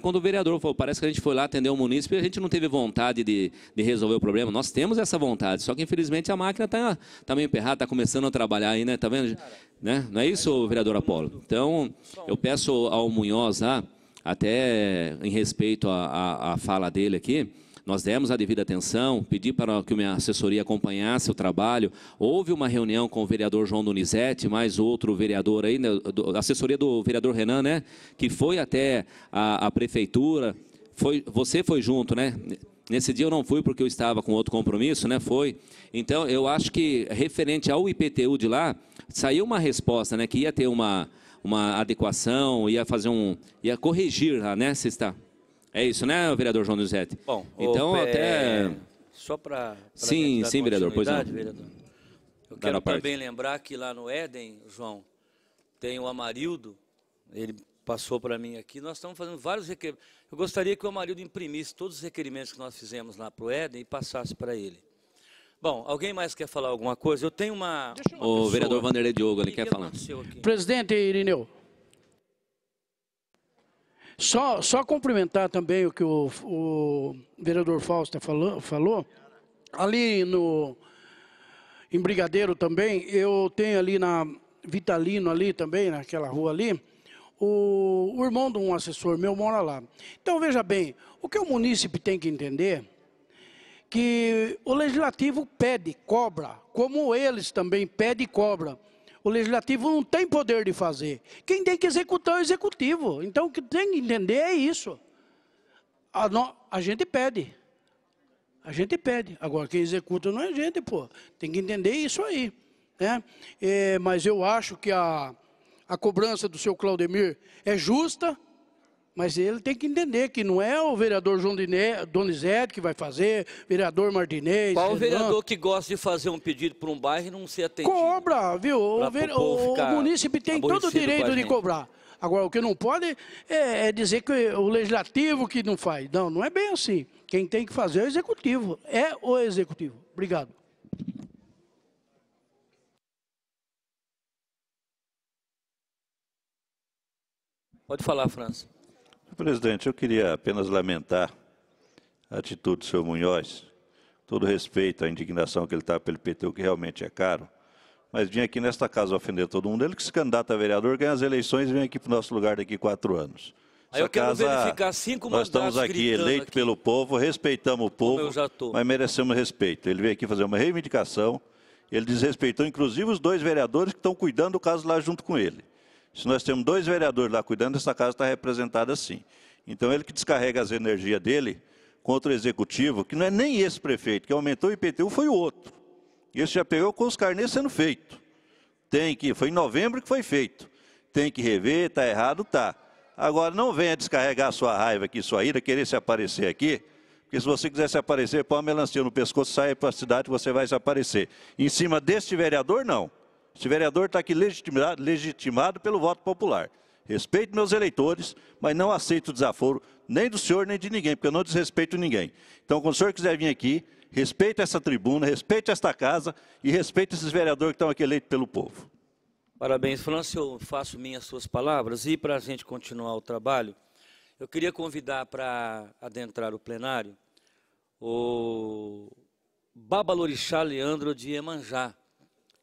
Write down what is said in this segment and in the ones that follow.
Quando o vereador falou, parece que a gente foi lá atender o município e a gente não teve vontade de, de, resolver o problema. Nós temos essa vontade, só que infelizmente a máquina está tá meio emperrada, está começando a trabalhar aí, né? Tá vendo? Né? Não é isso, vereador Apolo? Então, eu peço ao Munhoz até em respeito à, à, à fala dele aqui, nós demos a devida atenção, pedi para que minha assessoria acompanhasse o trabalho. Houve uma reunião com o vereador João Donizete, mais outro vereador aí, né, assessoria do vereador Renan, né? Que foi até a, a prefeitura. Foi, você foi junto, né? Nesse dia eu não fui porque eu estava com outro compromisso, né? Foi. Então, eu acho que referente ao IPTU de lá, saiu uma resposta, né? Que ia ter uma, uma adequação, ia fazer um. ia corrigir, né, se está. É isso, né, vereador João Donizete? Bom, então até. Só para. Sim, sim, vereador, pois não. Vereador. Eu quero também lembrar que lá no Éden, João, tem o Amarildo, ele passou para mim aqui. Nós estamos fazendo vários requerimentos. Eu gostaria que o Amarildo imprimisse todos os requerimentos que nós fizemos lá para o Éden e passasse para ele. Bom, alguém mais quer falar alguma coisa? Eu tenho uma. uma o vereador Vanderlei Diogo, ele quer falar. Presidente Irineu, só, só cumprimentar também o que o, o vereador Fausto falou, falou. Ali no, em Brigadeiro também, eu tenho ali na Vitalino ali também, naquela rua ali, o, o irmão de um assessor meu mora lá. Então veja bem, o que o munícipe tem que entender que o legislativo pede, cobra, como eles também pedem e cobram. O legislativo não tem poder de fazer. Quem tem que executar é o executivo. Então, o que tem que entender é isso. A, no, a gente pede. A gente pede. Agora, quem executa não é a gente, pô. Tem que entender isso aí. Né? É, mas eu acho que a, a cobrança do seu Claudemir é justa. Mas ele tem que entender que não é o vereador João Donizete que vai fazer, vereador Martinez. Qual o vereador que gosta de fazer um pedido para um bairro e não ser atendido? Cobra, viu? O, ver... o, o munícipe tem todo o direito de cobrar. Agora, o que não pode é, é, dizer que o legislativo que não faz. Não, não é bem assim. Quem tem que fazer é o executivo. É o executivo. Obrigado. Pode falar, França. Presidente, eu queria apenas lamentar a atitude do senhor Munhoz, todo respeito à indignação que ele está pelo PT, o que realmente é caro, mas vim aqui nesta casa ofender todo mundo. Ele que se candidata a vereador, ganha as eleições e vem aqui para o nosso lugar daqui a quatro anos. Aí eu quero casa, verificar cinco Nós estamos aqui eleitos pelo povo, respeitamos o povo, mas merecemos respeito. Ele veio aqui fazer uma reivindicação, ele desrespeitou inclusive os dois vereadores que estão cuidando do caso lá junto com ele. Se nós temos dois vereadores lá cuidando, essa casa está representada assim. Então, ele que descarrega as energias dele contra o executivo, que não é nem esse prefeito, que aumentou o IPTU foi o outro. Esse já pegou com os carnês sendo feito. Tem que, foi em novembro que foi feito. Tem que rever, está errado, tá. Agora, não venha descarregar a sua raiva aqui, sua ira, querer se aparecer aqui, porque se você quiser se aparecer, põe uma melancia no pescoço, saia para a cidade, você vai se aparecer. Em cima deste vereador, não. Este vereador está aqui legitimado, legitimado pelo voto popular. Respeito meus eleitores, mas não aceito o desaforo nem do senhor nem de ninguém, porque eu não desrespeito ninguém. Então, quando o senhor quiser vir aqui, respeite essa tribuna, respeite esta casa e respeite esses vereadores que estão aqui eleitos pelo povo. Parabéns, França. Eu faço minhas suas palavras e para a gente continuar o trabalho, eu queria convidar para adentrar o plenário o Babalorixá Leandro de Emanjá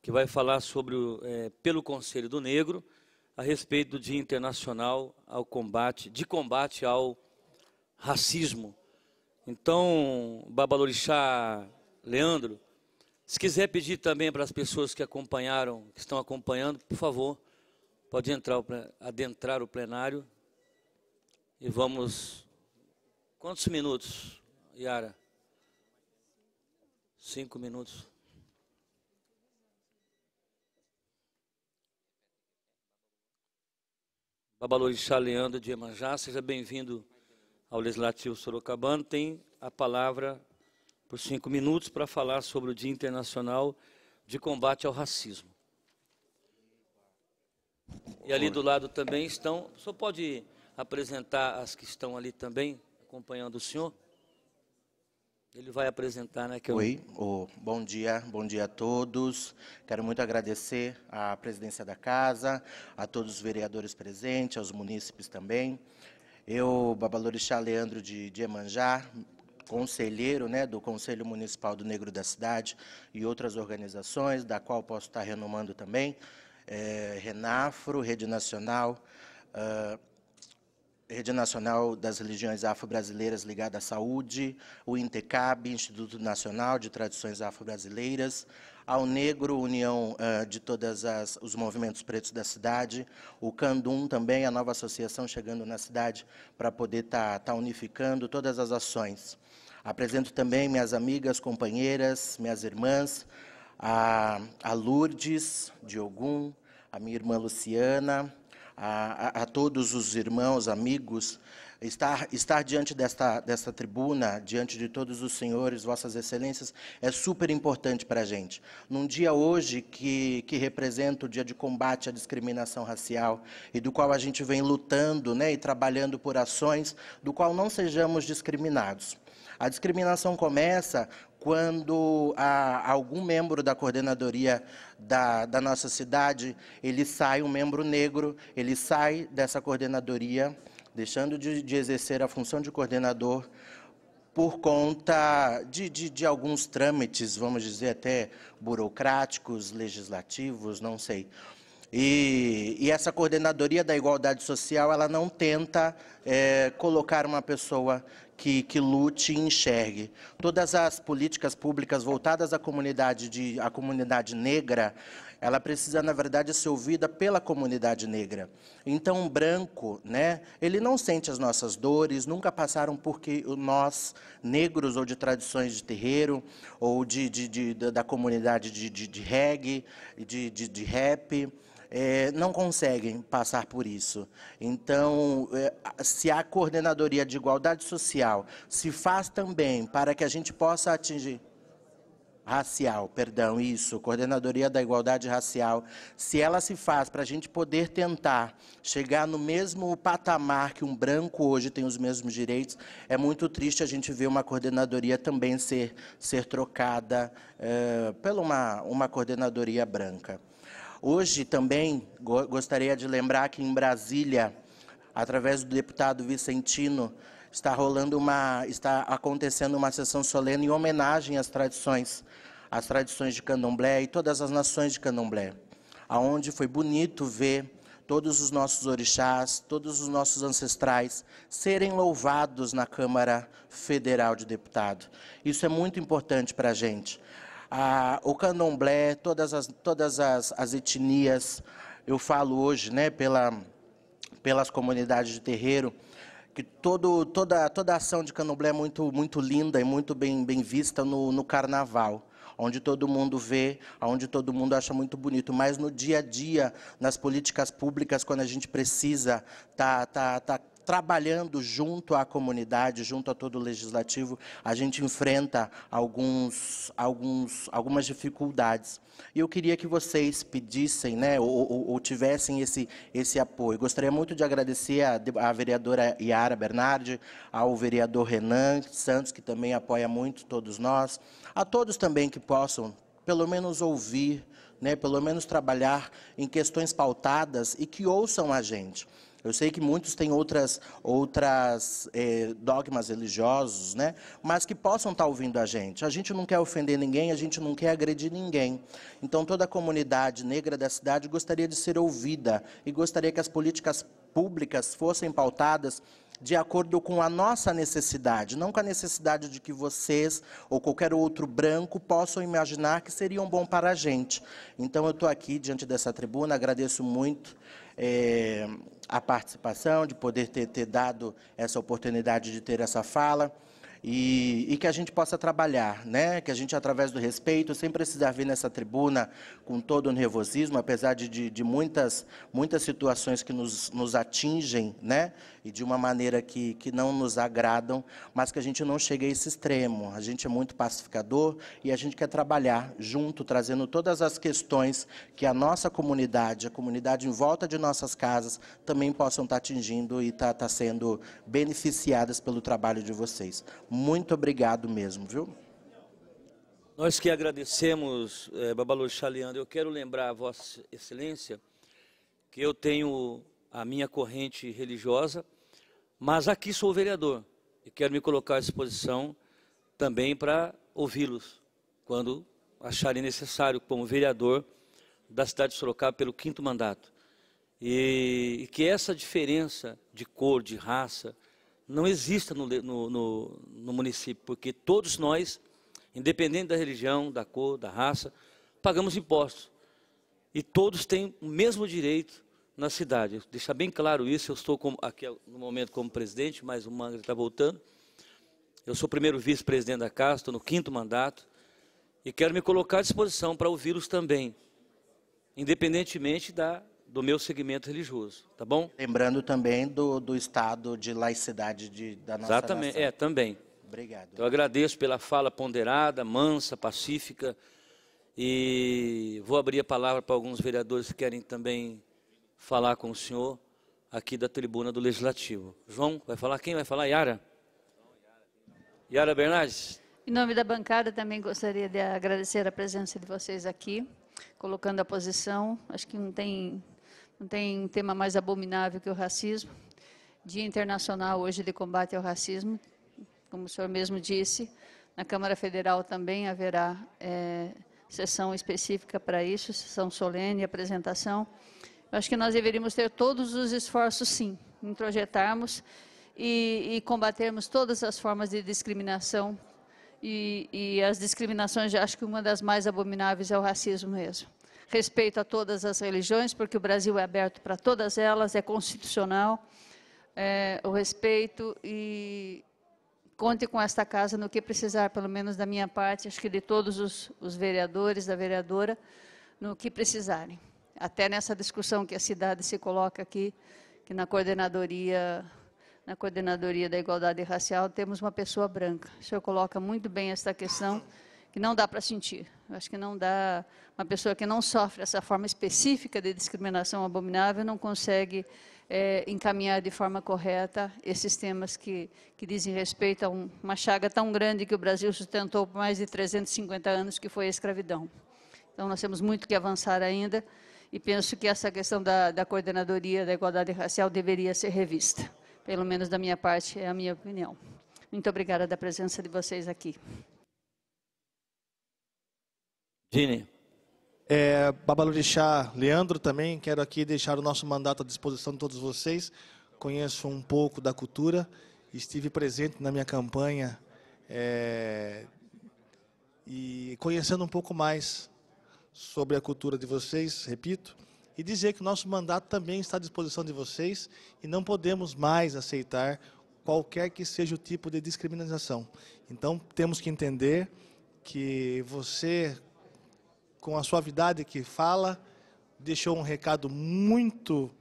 que vai falar sobre o, é, pelo Conselho do Negro a respeito do Dia Internacional ao combate de combate ao racismo. Então, Babalorixá Leandro, se quiser pedir também para as pessoas que acompanharam, que estão acompanhando, por favor, pode entrar adentrar o plenário e vamos quantos minutos, Yara? Cinco minutos. Babalorixá Leandro de Emanjá, seja bem-vindo ao Legislativo Sorocabano. Tem a palavra por cinco minutos para falar sobre o Dia Internacional de Combate ao Racismo. E ali do lado também estão. O senhor pode apresentar as que estão ali também, acompanhando o senhor? Ele vai apresentar, né? Que eu... Oi, oh, bom dia, bom dia a todos. Quero muito agradecer à presidência da casa, a todos os vereadores presentes, aos munícipes também. Eu, Babalorixá Leandro de, de Emanjá, conselheiro né, do Conselho Municipal do Negro da Cidade e outras organizações, da qual posso estar renomando também, é, Renafro, Rede Nacional, uh, Rede Nacional das Religiões Afro-Brasileiras ligada à saúde, o INTECAB, Instituto Nacional de Tradições Afro-Brasileiras, ao Negro, União uh, de todos os movimentos pretos da cidade, o Candum também, a nova associação chegando na cidade para poder estar tá, tá unificando todas as ações. Apresento também minhas amigas, companheiras, minhas irmãs, a, a Lourdes de Ogum, a minha irmã Luciana, a, a, todos os irmãos, amigos, estar, estar diante desta, desta tribuna, diante de todos os senhores, vossas excelências, é super importante para a gente. Num dia hoje que, que representa o dia de combate à discriminação racial e do qual a gente vem lutando né, e trabalhando por ações do qual não sejamos discriminados. A discriminação começa quando a, algum membro da coordenadoria da, da, nossa cidade, ele sai, um membro negro, ele sai dessa coordenadoria, deixando de, de exercer a função de coordenador por conta de, de, de, alguns trâmites, vamos dizer, até burocráticos, legislativos, não sei. E, e essa coordenadoria da igualdade social, ela não tenta é, colocar uma pessoa que, que lute e enxergue. Todas as políticas públicas voltadas à comunidade, de, à comunidade negra, ela precisa, na verdade, ser ouvida pela comunidade negra. Então, o branco, né, ele não sente as nossas dores, nunca passaram porque nós, negros, ou de tradições de terreiro, ou de, de, de da comunidade de, de, de reggae, de, de, de rap, é, não conseguem passar por isso. Então, é, se a coordenadoria de igualdade social se faz também para que a gente possa atingir racial, perdão, isso, coordenadoria da igualdade racial, se ela se faz para a gente poder tentar chegar no mesmo patamar que um branco hoje tem os mesmos direitos, é muito triste a gente ver uma coordenadoria também ser, ser trocada é, pela uma, uma coordenadoria branca. Hoje também gostaria de lembrar que em Brasília, através do deputado Vicentino, está rolando uma está acontecendo uma sessão solene em homenagem às tradições, às tradições de Candomblé e todas as nações de Candomblé, aonde foi bonito ver todos os nossos orixás, todos os nossos ancestrais serem louvados na Câmara Federal de Deputado. Isso é muito importante para a gente a, o candomblé, todas, as, todas as, as etnias. Eu falo hoje né, pela, pelas comunidades de terreiro que todo, toda, toda a ação de candomblé é muito, muito linda e muito bem, bem vista no, no carnaval onde todo mundo vê, onde todo mundo acha muito bonito, mas no dia a dia, nas políticas públicas, quando a gente precisa tá, tá, tá trabalhando junto à comunidade, junto a todo o legislativo, a gente enfrenta alguns, alguns, algumas dificuldades. E eu queria que vocês pedissem, né, ou, ou, ou tivessem esse, esse apoio. Gostaria muito de agradecer à vereadora Yara Bernardi, ao vereador Renan Santos, que também apoia muito todos nós, a todos também que possam, pelo menos, ouvir, né, pelo menos trabalhar em questões pautadas e que ouçam a gente. Eu sei que muitos têm outras, outras eh, dogmas religiosos, né? mas que possam estar tá ouvindo a gente. A gente não quer ofender ninguém, a gente não quer agredir ninguém. Então, toda a comunidade negra da cidade gostaria de ser ouvida e gostaria que as políticas públicas fossem pautadas de acordo com a nossa necessidade, não com a necessidade de que vocês ou qualquer outro branco possam imaginar que seriam bom para a gente. Então, eu estou aqui diante dessa tribuna, agradeço muito. É a participação, de poder ter, ter dado essa oportunidade de ter essa fala. E, e, que a gente possa trabalhar, né? que a gente, através do respeito, sem precisar vir nessa tribuna com todo o nervosismo, apesar de, de, de muitas, muitas situações que nos, nos atingem, né? e de uma maneira que, que não nos agradam, mas que a gente não chegue a esse extremo. A gente é muito pacificador e a gente quer trabalhar junto, trazendo todas as questões que a nossa comunidade, a comunidade em volta de nossas casas, também possam estar atingindo e estar, tá, estar tá sendo beneficiadas pelo trabalho de vocês. Muito obrigado mesmo, viu? Nós que agradecemos, é, eh, Babaluxa Leandro, eu quero lembrar a Vossa Excelência que eu tenho a minha corrente religiosa, mas aqui sou vereador e quero me colocar à disposição também para ouvi-los quando acharem necessário, como vereador da cidade de Sorocaba pelo quinto mandato. E, e que essa diferença de cor, de raça, não exista no, no, no, no município, porque todos nós, independente da religião, da cor, da raça, pagamos impostos. E todos têm o mesmo direito na cidade. Deixar bem claro isso, eu estou como, aqui no momento como presidente, mas o Mangra está voltando. Eu sou o primeiro vice-presidente da Casa, estou no quinto mandato, e quero me colocar à disposição para ouvi-los também, independentemente da, do meu segmento religioso, tá bom? Lembrando também do, do estado de laicidade de, da nossa Exatamente, nação. é, também. Obrigado. Então, eu agradeço pela fala ponderada, mansa, pacífica, e vou abrir a palavra para alguns vereadores que querem também falar com o senhor aqui da tribuna do Legislativo. João, vai falar quem vai falar? Yara? Yara Bernardes? Em nome da bancada, também gostaria de agradecer a presença de vocês aqui, colocando a posição. Acho que não tem, não tem tema mais abominável que o racismo. Dia Internacional hoje de combate ao racismo, como o senhor mesmo disse, na Câmara Federal também haverá é, sessão específica para isso, sessão solene, apresentação acho que nós deveríamos ter todos os esforços, sim, em projetarmos e, e combatermos todas as formas de discriminação. E, e as discriminações, acho que uma das mais abomináveis é o racismo mesmo. Respeito a todas as religiões, porque o Brasil é aberto para todas elas, é constitucional é, o respeito e conte com esta casa no que precisar, pelo menos da minha parte, acho que de todos os, os vereadores, da vereadora, no que precisarem até nessa discussão que a cidade se coloca aqui, que na coordenadoria na coordenadoria da igualdade racial temos uma pessoa branca. O senhor coloca muito bem esta questão que não dá para sentir. Eu acho que não dá uma pessoa que não sofre essa forma específica de discriminação abominável não consegue é, encaminhar de forma correta esses temas que, que dizem respeito a um, uma chaga tão grande que o Brasil sustentou por mais de 350 anos, que foi a escravidão. Então, nós temos muito que avançar ainda e penso que essa questão da, da coordenadoria da igualdade racial deveria ser revista. Pelo menos da minha parte, é a minha opinião. Muito obrigada da presença de vocês aqui. Gine, É, Babalorixá, Leandro também, quero aqui deixar o nosso mandato à disposição de todos vocês. Conheço um pouco da cultura, estive presente na minha campanha é, e conhecendo um pouco mais sobre a cultura de vocês, repito, e dizer que o nosso mandato também está à disposição de vocês e não podemos mais aceitar qualquer que seja o tipo de discriminação. Então, temos que entender que você, com a suavidade que fala, deixou um recado muito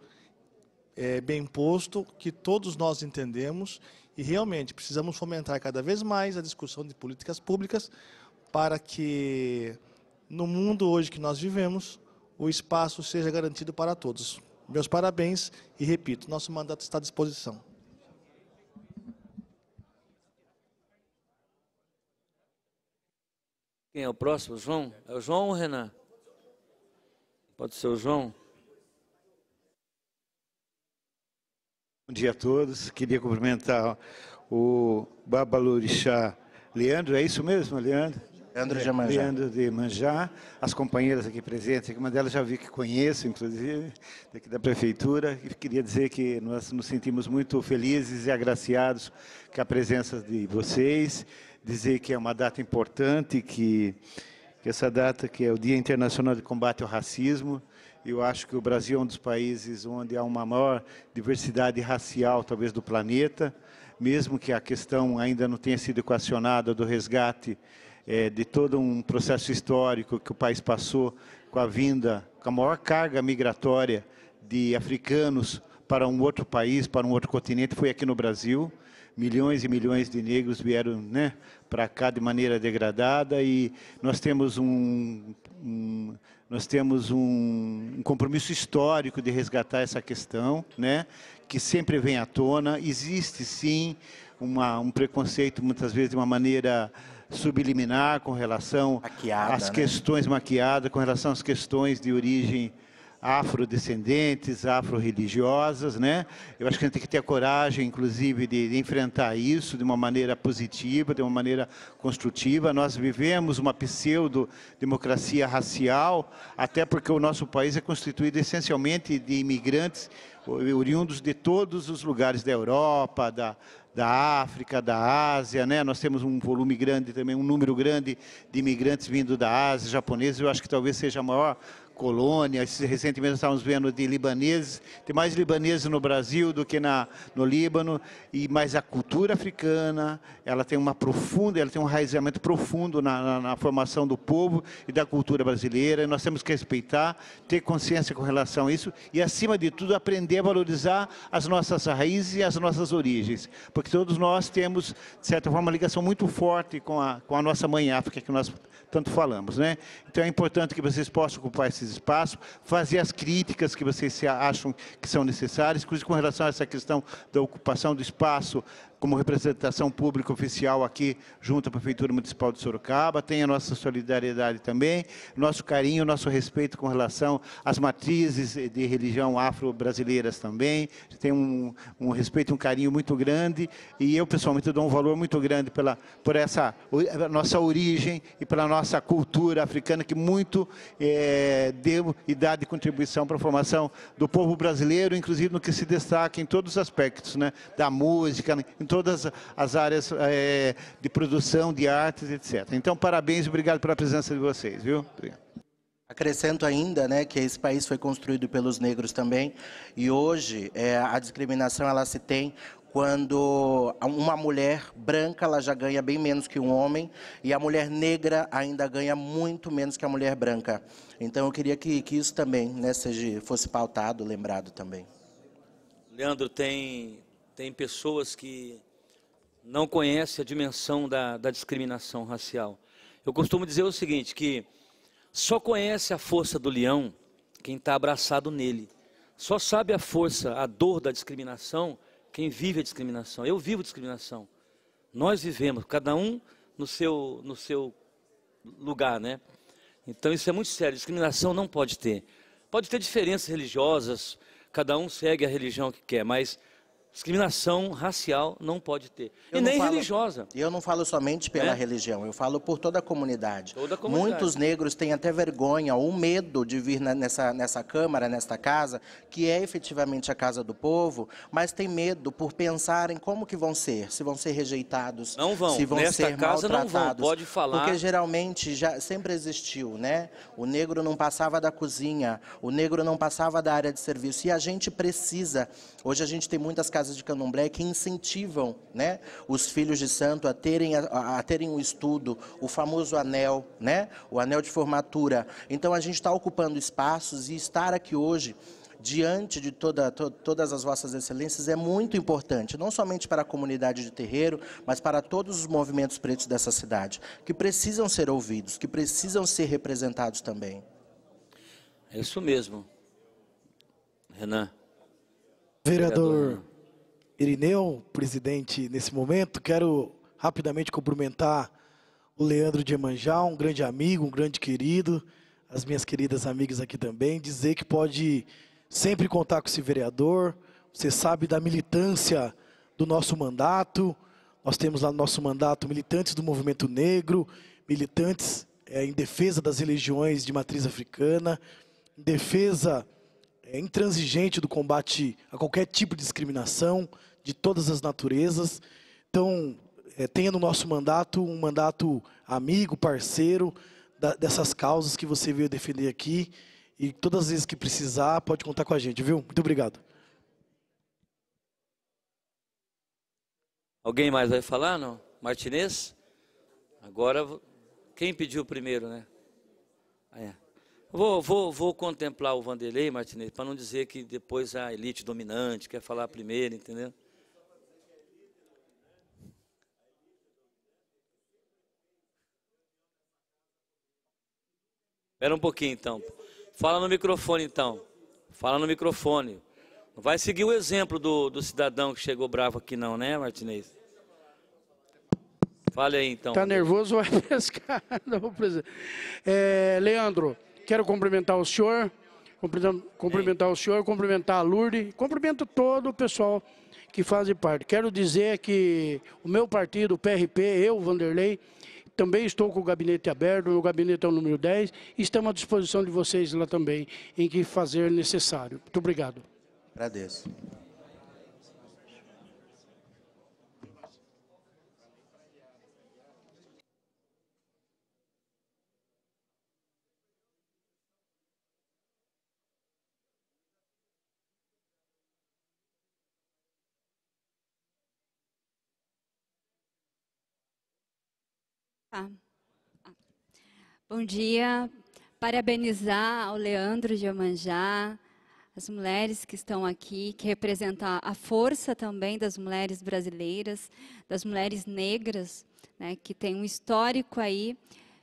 é, bem posto, que todos nós entendemos, e realmente precisamos fomentar cada vez mais a discussão de políticas públicas para que no mundo hoje que nós vivemos, o espaço seja garantido para todos. Meus parabéns e repito, nosso mandato está à disposição. Quem é o próximo? João? É o João ou o Renan? Pode ser o João? Bom dia a todos. Queria cumprimentar o Babalurixá Leandro. É isso mesmo, Leandro? Leandro de Manjá. Leandro de Manjá, as companheiras aqui presentes, uma delas já vi que conheço, inclusive, daqui da prefeitura, e queria dizer que nós nos sentimos muito felizes e agraciados com a presença de vocês, dizer que é uma data importante, que, que essa data que é o Dia Internacional de Combate ao Racismo, eu acho que o Brasil é um dos países onde há uma maior diversidade racial, talvez, do planeta, mesmo que a questão ainda não tenha sido equacionada do resgate é, de todo um processo histórico que o país passou com a vinda, com a maior carga migratória de africanos para um outro país, para um outro continente, foi aqui no Brasil. Milhões e milhões de negros vieram né, para cá de maneira degradada e nós temos um, um nós temos um, um, compromisso histórico de resgatar essa questão, né, que sempre vem à tona. Existe, sim, uma, um preconceito, muitas vezes de uma maneira subliminar com relação maquiada, às né? questões maquiadas, com relação às questões de origem afrodescendentes, afro-religiosas, né? Eu acho que a gente tem que ter a coragem, inclusive, de, de, enfrentar isso de uma maneira positiva, de uma maneira construtiva. Nós vivemos uma pseudo-democracia racial, até porque o nosso país é constituído essencialmente de imigrantes oriundos de todos os lugares da Europa, da, da África, da Ásia, né? Nós temos um volume grande também, um número grande de imigrantes vindo da Ásia, japoneses. Eu acho que talvez seja a maior colônia. Recentemente estávamos vendo de libaneses, tem mais libaneses no Brasil do que na, no Líbano, e mas a cultura africana, ela tem uma profunda, ela tem um raizamento profundo na, na, na formação do povo e da cultura brasileira, e nós temos que respeitar, ter consciência com relação a isso, e acima de tudo aprender a valorizar as nossas raízes e as nossas origens, porque todos nós temos, de certa forma, uma ligação muito forte com a, com a nossa mãe África, que nós tanto falamos, né? Então é importante que vocês possam ocupar esses espaço, espaços, fazer as críticas que vocês acham que são necessárias, inclusive com relação a essa questão da ocupação do espaço como representação pública oficial aqui junto à Prefeitura Municipal de Sorocaba, tem a nossa solidariedade também, nosso carinho, nosso respeito com relação às matrizes de religião afro-brasileiras também. Tem um, um respeito, um carinho muito grande e eu pessoalmente dou um valor muito grande pela, por essa nossa origem e pela nossa cultura africana que muito é, deu e dá de contribuição para a formação do povo brasileiro, inclusive no que se destaca em todos os aspectos, né? da música, em todas as áreas é, de produção, de artes, etc. Então, parabéns, obrigado pela presença de vocês, viu? Acrescento ainda né, que esse país foi construído pelos negros também, e hoje é, a discriminação ela se tem quando uma mulher branca ela já ganha bem menos que um homem e a mulher negra ainda ganha muito menos que a mulher branca. Então eu queria que, que isso também né, seja, fosse pautado, lembrado também. Leandro, tem, tem pessoas que não conhecem a dimensão da, da discriminação racial. Eu costumo dizer o seguinte, que só conhece a força do leão quem está abraçado nele. Só sabe a força, a dor da discriminação quem vive a discriminação. Eu vivo discriminação. Nós vivemos, cada um no seu, no seu lugar, né? Então isso é muito sério. Discriminação não pode ter. Pode ter diferenças religiosas, cada um segue a religião que quer, mas Discriminação racial não pode ter. Eu e nem falo, religiosa. E eu não falo somente pela é? religião, eu falo por toda a comunidade. Toda a comunidade. Muitos negros têm até vergonha ou medo de vir na, nessa, nessa Câmara, nesta casa, que é efetivamente a casa do povo, mas têm medo por pensarem como que vão ser, se vão ser rejeitados, não vão. se vão Nesta ser casa maltratados. Não vão. Pode falar. Porque geralmente já sempre existiu, né? O negro não passava da cozinha, o negro não passava da área de serviço. E a gente precisa, hoje a gente tem muitas casas de candomblé que incentivam né, os filhos de santo a terem, a, a terem um estudo, o famoso anel, né, o anel de formatura. Então a gente está ocupando espaços e estar aqui hoje diante de toda, to, todas as vossas excelências é muito importante, não somente para a comunidade de terreiro, mas para todos os movimentos pretos dessa cidade, que precisam ser ouvidos, que precisam ser representados também. É isso mesmo. Renan. Vereador. Vereador. Irineu, é presidente, nesse momento. Quero rapidamente cumprimentar o Leandro de Emanjá, um grande amigo, um grande querido, as minhas queridas amigas aqui também, dizer que pode sempre contar com esse vereador. Você sabe da militância do nosso mandato. Nós temos lá no nosso mandato militantes do movimento negro, militantes é, em defesa das religiões de matriz africana, em defesa é, intransigente do combate a qualquer tipo de discriminação, de todas as naturezas. Então, é, tenha no nosso mandato um mandato amigo, parceiro da, dessas causas que você veio defender aqui. E todas as vezes que precisar, pode contar com a gente, viu? Muito obrigado. Alguém mais vai falar, não? Martinez? Agora, quem pediu primeiro, né? Ah, é. Vou, vou, vou contemplar o Vanderlei, Martinez, para não dizer que depois a elite dominante quer falar primeiro, entendeu? Espera um pouquinho, então. Fala no microfone, então. Fala no microfone. Não vai seguir o exemplo do, do cidadão que chegou bravo aqui, não, né, Martinez? Fale aí, então. Está nervoso, vai pescar. Não, presidente. É, Leandro, quero cumprimentar o senhor, cumprimentar o senhor, cumprimentar a Lourdes, cumprimento todo o pessoal que faz parte. Quero dizer que o meu partido, o PRP, eu, Vanderlei, também estou com o gabinete aberto, o gabinete é o número 10, estamos à disposição de vocês lá também, em que fazer necessário. Muito obrigado. Agradeço. Ah, ah. Bom dia. Parabenizar ao Leandro de Amanjá, as mulheres que estão aqui, que representam a força também das mulheres brasileiras, das mulheres negras, né, que tem um histórico aí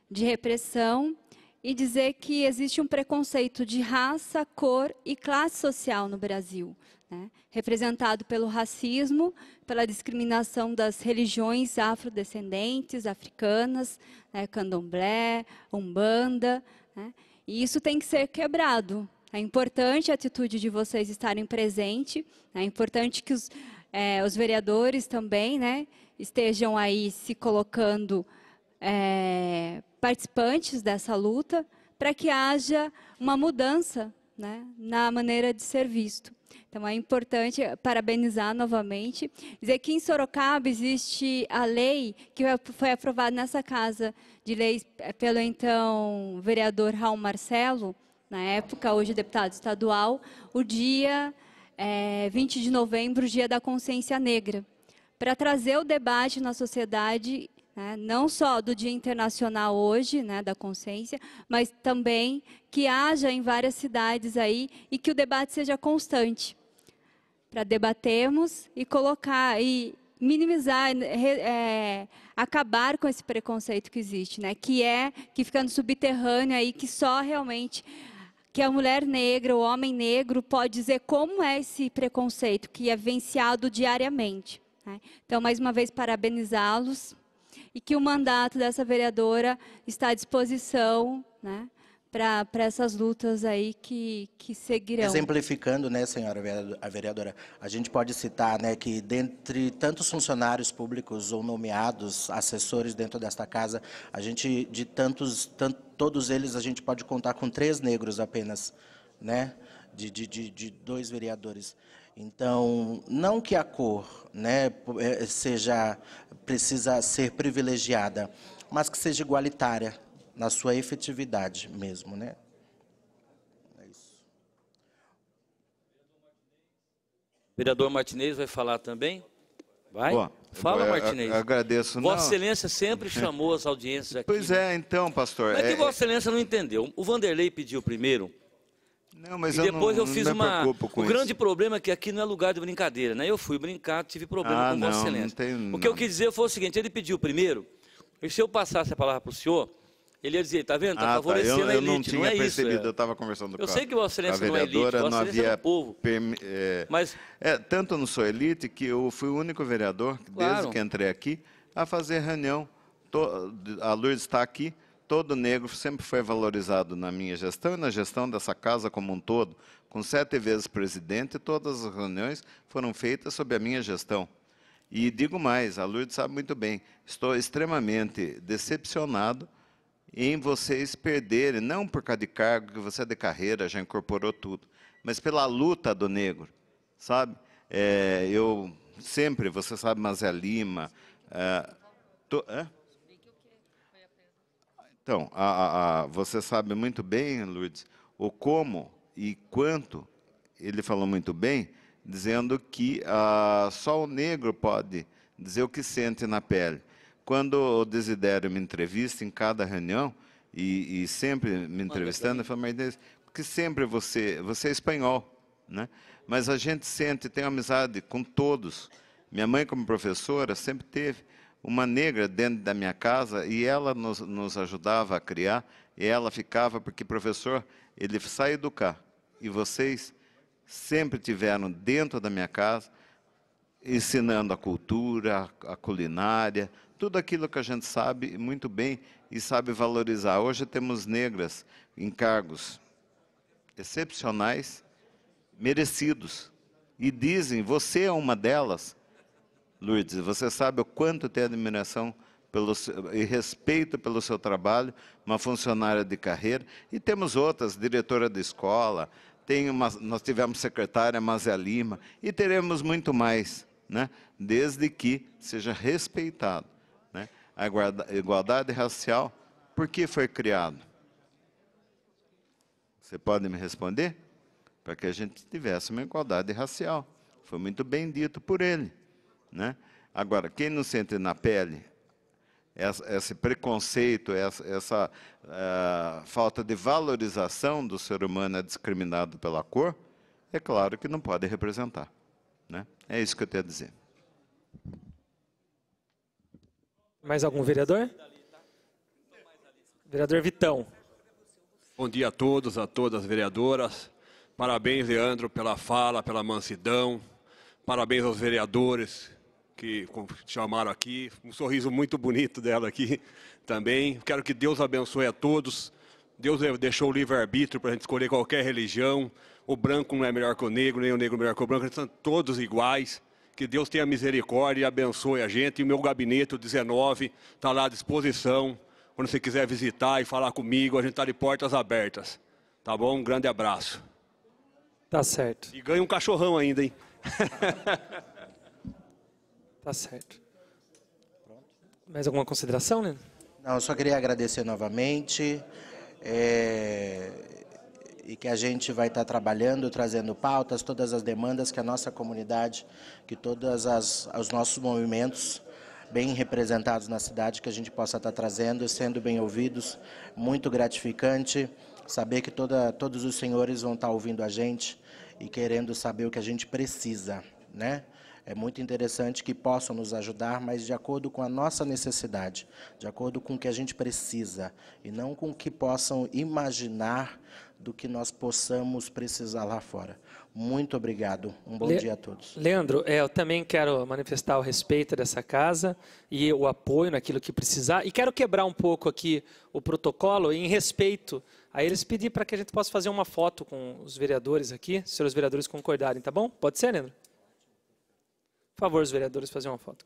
de repressão e dizer que existe um preconceito de raça, cor e classe social no Brasil né? representado pelo racismo, pela discriminação das religiões afrodescendentes, africanas, né? candomblé, umbanda. Né? E isso tem que ser quebrado. É importante a atitude de vocês estarem presentes. é importante que os, é, os vereadores também né, estejam aí se colocando é, participantes dessa luta, para que haja uma mudança né, na maneira de ser visto. Então é importante parabenizar novamente, dizer que em Sorocaba existe a lei que foi aprovada nessa casa de leis é, pelo então vereador Raul Marcelo, na época, hoje deputado estadual, o dia é, 20 de novembro, dia da consciência negra, para trazer o debate na sociedade né, não só do Dia Internacional hoje, né, da consciência, mas também que haja em várias cidades aí e que o debate seja constante, para debatermos e colocar e minimizar, é, acabar com esse preconceito que existe, né, que é que fica no subterrâneo aí que só realmente que a mulher negra, o homem negro pode dizer como é esse preconceito que é venciado diariamente. Né? Então, mais uma vez, parabenizá-los e que o mandato dessa vereadora está à disposição, né? para essas lutas aí que, que seguirão. Exemplificando, né, senhora a vereadora, a gente pode citar né, que dentre tantos funcionários públicos ou nomeados, assessores dentro desta casa, a gente, de tantos, tant, todos eles, a gente pode contar com três negros apenas, né, de, de, de, de dois vereadores. Então, não que a cor né, é, seja precisa ser privilegiada, mas que seja igualitária na sua efetividade mesmo, né? É isso. O vereador Martinez vai falar também? Vai? Boa. Fala, Martinez. Agradeço. Vossa não. Excelência sempre chamou as audiências aqui. Pois é, né? então, pastor. Mas é que Vossa é Excelência não entendeu. O Vanderlei pediu primeiro não, mas e depois eu, não, eu fiz uma. O grande problema é que aqui não é lugar de brincadeira, né? Eu fui brincar, tive problema ah, com não, Vossa Excelência. Tem, o que eu quis dizer foi o seguinte: ele pediu primeiro, e se eu passasse a palavra para o senhor, ele ia dizer, tá vendo? Está ah, favorecendo tá. Eu, eu a elite, não, é tinha não é percebido, isso. É. Eu estava conversando com eu sei que Vossa Excelência a não é elite, não havia é povo. É... Mas... É, tanto não sou elite que eu fui o único vereador, claro. desde que entrei aqui, a fazer reunião. Tô... A Lourdes está aqui todo negro sempre foi valorizado na minha gestão e na gestão dessa casa como um todo. Com sete vezes presidente, todas as reuniões foram feitas sob a minha gestão. E digo mais, a Lourdes sabe muito bem, estou extremamente decepcionado em vocês perderem, não por causa de cargo, que você é de carreira, já incorporou tudo, mas pela luta do negro, sabe? É, eu sempre, você sabe, Mazé Lima... É, tô, é? Então, a, a, você sabe muito bem, Lourdes, o como e quanto, ele falou muito bem, dizendo que ah, só o negro pode dizer o que sente na pele. Quando o Desidério me entrevista em cada reunião, e, e sempre me entrevistando, ele fala, mas porque sempre você, você é espanhol, né? mas a gente sente, tem amizade com todos. Minha mãe, como professora, sempre teve uma negra dentro da minha casa e ela nos, nos ajudava a criar. E ela ficava, porque, professor, ele sai educar. E vocês sempre tiveram dentro da minha casa, ensinando a cultura, a culinária, tudo aquilo que a gente sabe muito bem e sabe valorizar. Hoje temos negras em cargos excepcionais, merecidos. E dizem, você é uma delas, Lourdes, você sabe o quanto tem admiração pelo, e respeito pelo seu trabalho, uma funcionária de carreira, e temos outras, diretora de escola, tem uma, nós tivemos secretária Mazia Lima, e teremos muito mais, né? desde que seja respeitado. Né? A igualdade racial, por que foi criado? Você pode me responder? Para que a gente tivesse uma igualdade racial. Foi muito bem dito por ele. Né? Agora, quem não sente na pele essa, esse preconceito, essa, essa uh, falta de valorização do ser humano é discriminado pela cor, é claro que não pode representar. Né? É isso que eu tenho a dizer. Mais algum vereador? Vereador Vitão. Bom dia a todos, a todas as vereadoras. Parabéns, Leandro, pela fala, pela mansidão. Parabéns aos vereadores que chamaram aqui, um sorriso muito bonito dela aqui também. Quero que Deus abençoe a todos. Deus é, deixou o livre-arbítrio para a gente escolher qualquer religião. O branco não é melhor que o negro, nem o negro melhor que o branco. Eles são todos iguais. Que Deus tenha misericórdia e abençoe a gente. E o meu gabinete, o 19, está lá à disposição. Quando você quiser visitar e falar comigo, a gente está de portas abertas. Tá bom? Um grande abraço. Tá certo. E ganha um cachorrão ainda, hein? Tá certo. Pronto. Mais alguma consideração, Lino? Não, eu só queria agradecer novamente. É, e que a gente vai estar tá trabalhando, trazendo pautas, todas as demandas que a nossa comunidade, que todos os nossos movimentos bem representados na cidade, que a gente possa estar tá trazendo, sendo bem ouvidos. Muito gratificante saber que toda, todos os senhores vão estar tá ouvindo a gente e querendo saber o que a gente precisa, né? É muito interessante que possam nos ajudar, mas de acordo com a nossa necessidade, de acordo com o que a gente precisa, e não com o que possam imaginar do que nós possamos precisar lá fora. Muito obrigado. Um bom Le dia a todos. Leandro, é, eu também quero manifestar o respeito dessa casa e o apoio naquilo que precisar. E quero quebrar um pouco aqui o protocolo em respeito a eles, pedir para que a gente possa fazer uma foto com os vereadores aqui, se os vereadores concordarem, tá bom? Pode ser, Leandro? Por favor, os vereadores, fazer uma foto.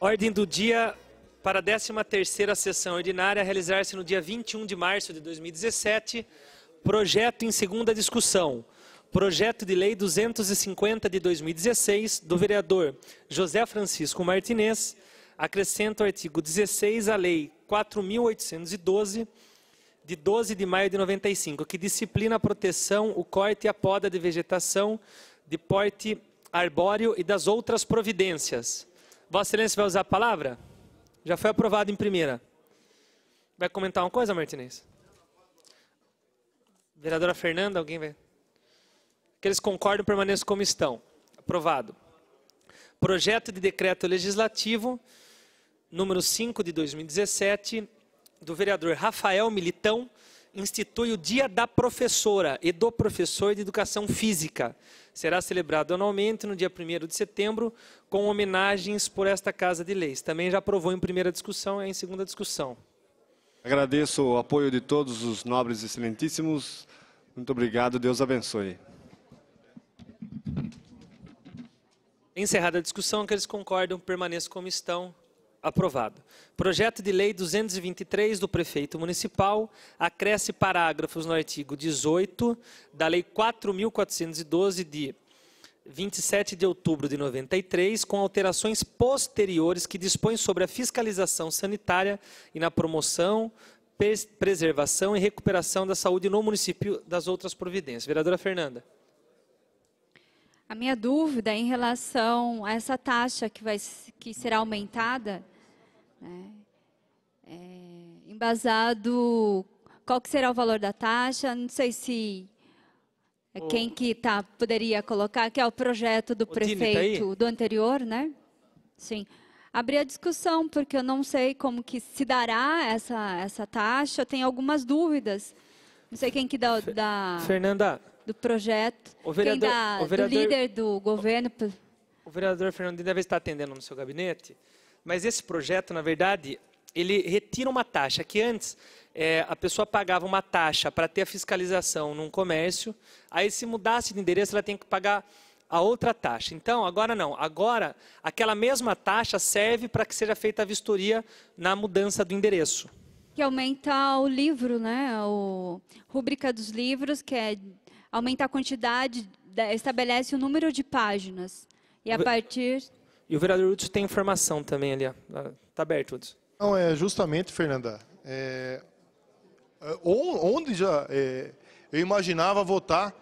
Ordem do dia para a 13ª sessão ordinária realizar-se no dia 21 de março de 2017. Projeto em segunda discussão. Projeto de Lei 250 de 2016 do vereador José Francisco Martinez. Acrescenta o artigo 16 à Lei 4812 de 12 de maio de 95, que disciplina a proteção, o corte e a poda de vegetação de porte arbóreo e das outras providências. Vossa Excelência vai usar a palavra? Já foi aprovado em primeira. Vai comentar uma coisa, Martinez? Vereadora Fernanda, alguém vai? Que eles concordem e permaneçam como estão. Aprovado. Projeto de decreto legislativo número 5 de 2017 do vereador Rafael Militão institui o Dia da Professora e do Professor de Educação Física, será celebrado anualmente no dia 1 de setembro, com homenagens por esta Casa de Leis. Também já aprovou em primeira discussão e em segunda discussão. Agradeço o apoio de todos os nobres excelentíssimos. Muito obrigado, Deus abençoe. Encerrada a discussão, aqueles que concordam permaneçam como estão. Aprovado. Projeto de Lei 223 do Prefeito Municipal acresce parágrafos no artigo 18 da Lei 4.412 de 27 de outubro de 93, com alterações posteriores que dispõem sobre a fiscalização sanitária e na promoção, preservação e recuperação da saúde no município das outras providências. Vereadora Fernanda. A minha dúvida é em relação a essa taxa que, vai, que será aumentada né? É, é, embasado, qual que será o valor da taxa? Não sei se é quem que tá, poderia colocar, que é o projeto do o tá prefeito tá do anterior, né? Sim. Abrir a discussão, porque eu não sei como que se dará essa, essa taxa, eu tenho algumas dúvidas. Não sei quem que dá, Fernanda, do projeto, o vereador, quem dá, o vereador, do líder do governo. O, o vereador Fernando deve estar atendendo no seu gabinete mas esse projeto, na verdade, ele retira uma taxa que antes é, a pessoa pagava uma taxa para ter a fiscalização num comércio, aí se mudasse de endereço ela tem que pagar a outra taxa. Então, agora não. Agora, aquela mesma taxa serve para que seja feita a vistoria na mudança do endereço. Que aumenta o livro, né? O rubrica dos livros, que é aumenta a quantidade, estabelece o número de páginas. E a partir e o vereador Hudson tem informação também ali. Está aberto, Hudson. Não, é justamente, Fernanda. É, é onde já é, eu imaginava votar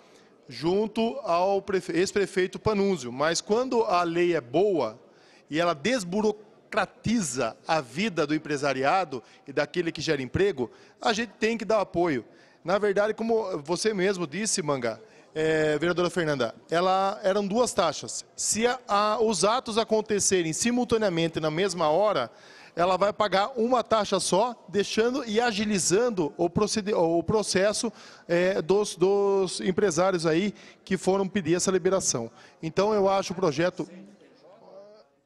junto ao ex-prefeito Panúzio, mas quando a lei é boa e ela desburocratiza a vida do empresariado e daquele que gera emprego, a gente tem que dar apoio. Na verdade, como você mesmo disse, Manga, é, vereadora Fernanda, ela eram duas taxas. Se a, a, os atos acontecerem simultaneamente na mesma hora, ela vai pagar uma taxa só, deixando e agilizando o, o processo é, dos, dos empresários aí que foram pedir essa liberação. Então, eu acho o projeto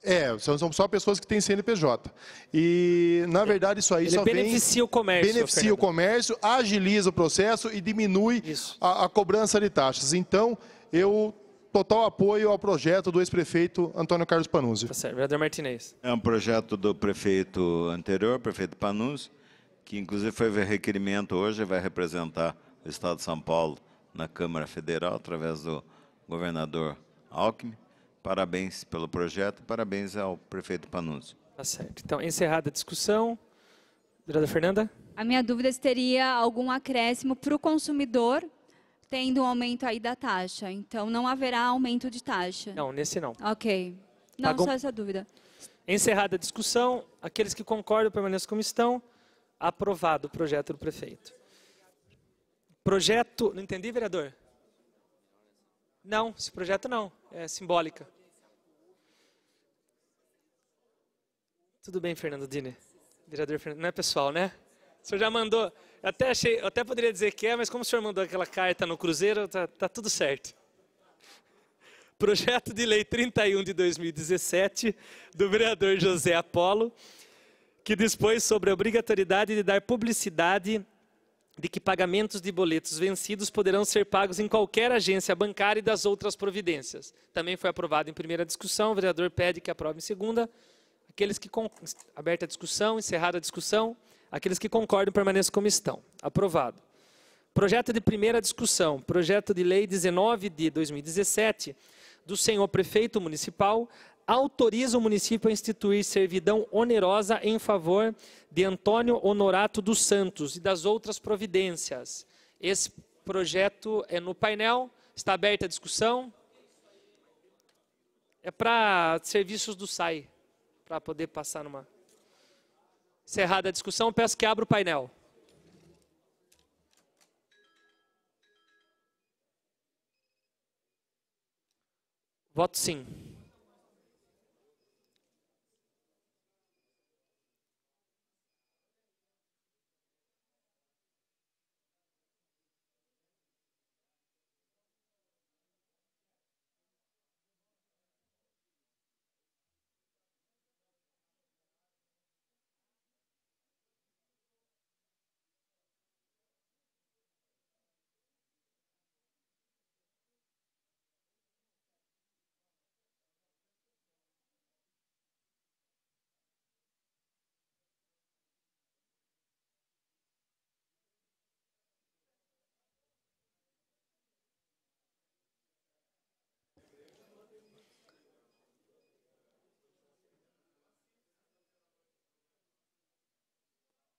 é, são só pessoas que têm CNPJ. E, na verdade, isso aí Ele só beneficia vem, o comércio. Beneficia o comércio, agiliza o processo e diminui a, a, cobrança de taxas. Então, eu total apoio ao projeto do ex-prefeito Antônio Carlos Panunzi. Tá certo. Vereador Martinez. É um projeto do prefeito anterior, prefeito Panunzi, que inclusive foi requerimento hoje, vai representar o Estado de São Paulo na Câmara Federal, através do governador Alckmin. Parabéns pelo projeto, parabéns ao prefeito Panunzio. Tá certo. Então, encerrada a discussão. Vereadora Fernanda? A minha dúvida se teria algum acréscimo para o consumidor, tendo um aumento aí da taxa. Então, não haverá aumento de taxa. Não, nesse não. Ok. Não, Pagou... Tá só essa dúvida. Encerrada a discussão, aqueles que concordam permaneçam como estão. Aprovado o projeto do prefeito. Projeto, não entendi, vereador? Não, esse projeto não. É simbólica. Tudo bem, Fernando Dini? Vereador Fernando, não é pessoal, né? O senhor já mandou. Até achei, até poderia dizer que é, mas como o senhor mandou aquela carta no Cruzeiro, tá, tá tudo certo. Projeto de Lei 31 de 2017 do vereador José Apolo, que dispõe sobre a obrigatoriedade de dar publicidade de que pagamentos de boletos vencidos poderão ser pagos em qualquer agência bancária e das outras providências. Também foi aprovado em primeira discussão, o vereador pede que aprove em segunda. Aqueles que aberta a discussão, encerrada a discussão, aqueles que concordam permaneçam como estão. Aprovado. Projeto de primeira discussão, projeto de lei 19 de 2017 do senhor prefeito municipal, autoriza o município a instituir servidão onerosa em favor de Antônio Honorato dos Santos e das outras providências. Esse projeto é no painel, está aberta a discussão. É para serviços do SAI, para poder passar numa. Encerrada a discussão, peço que abra o painel. Voto sim.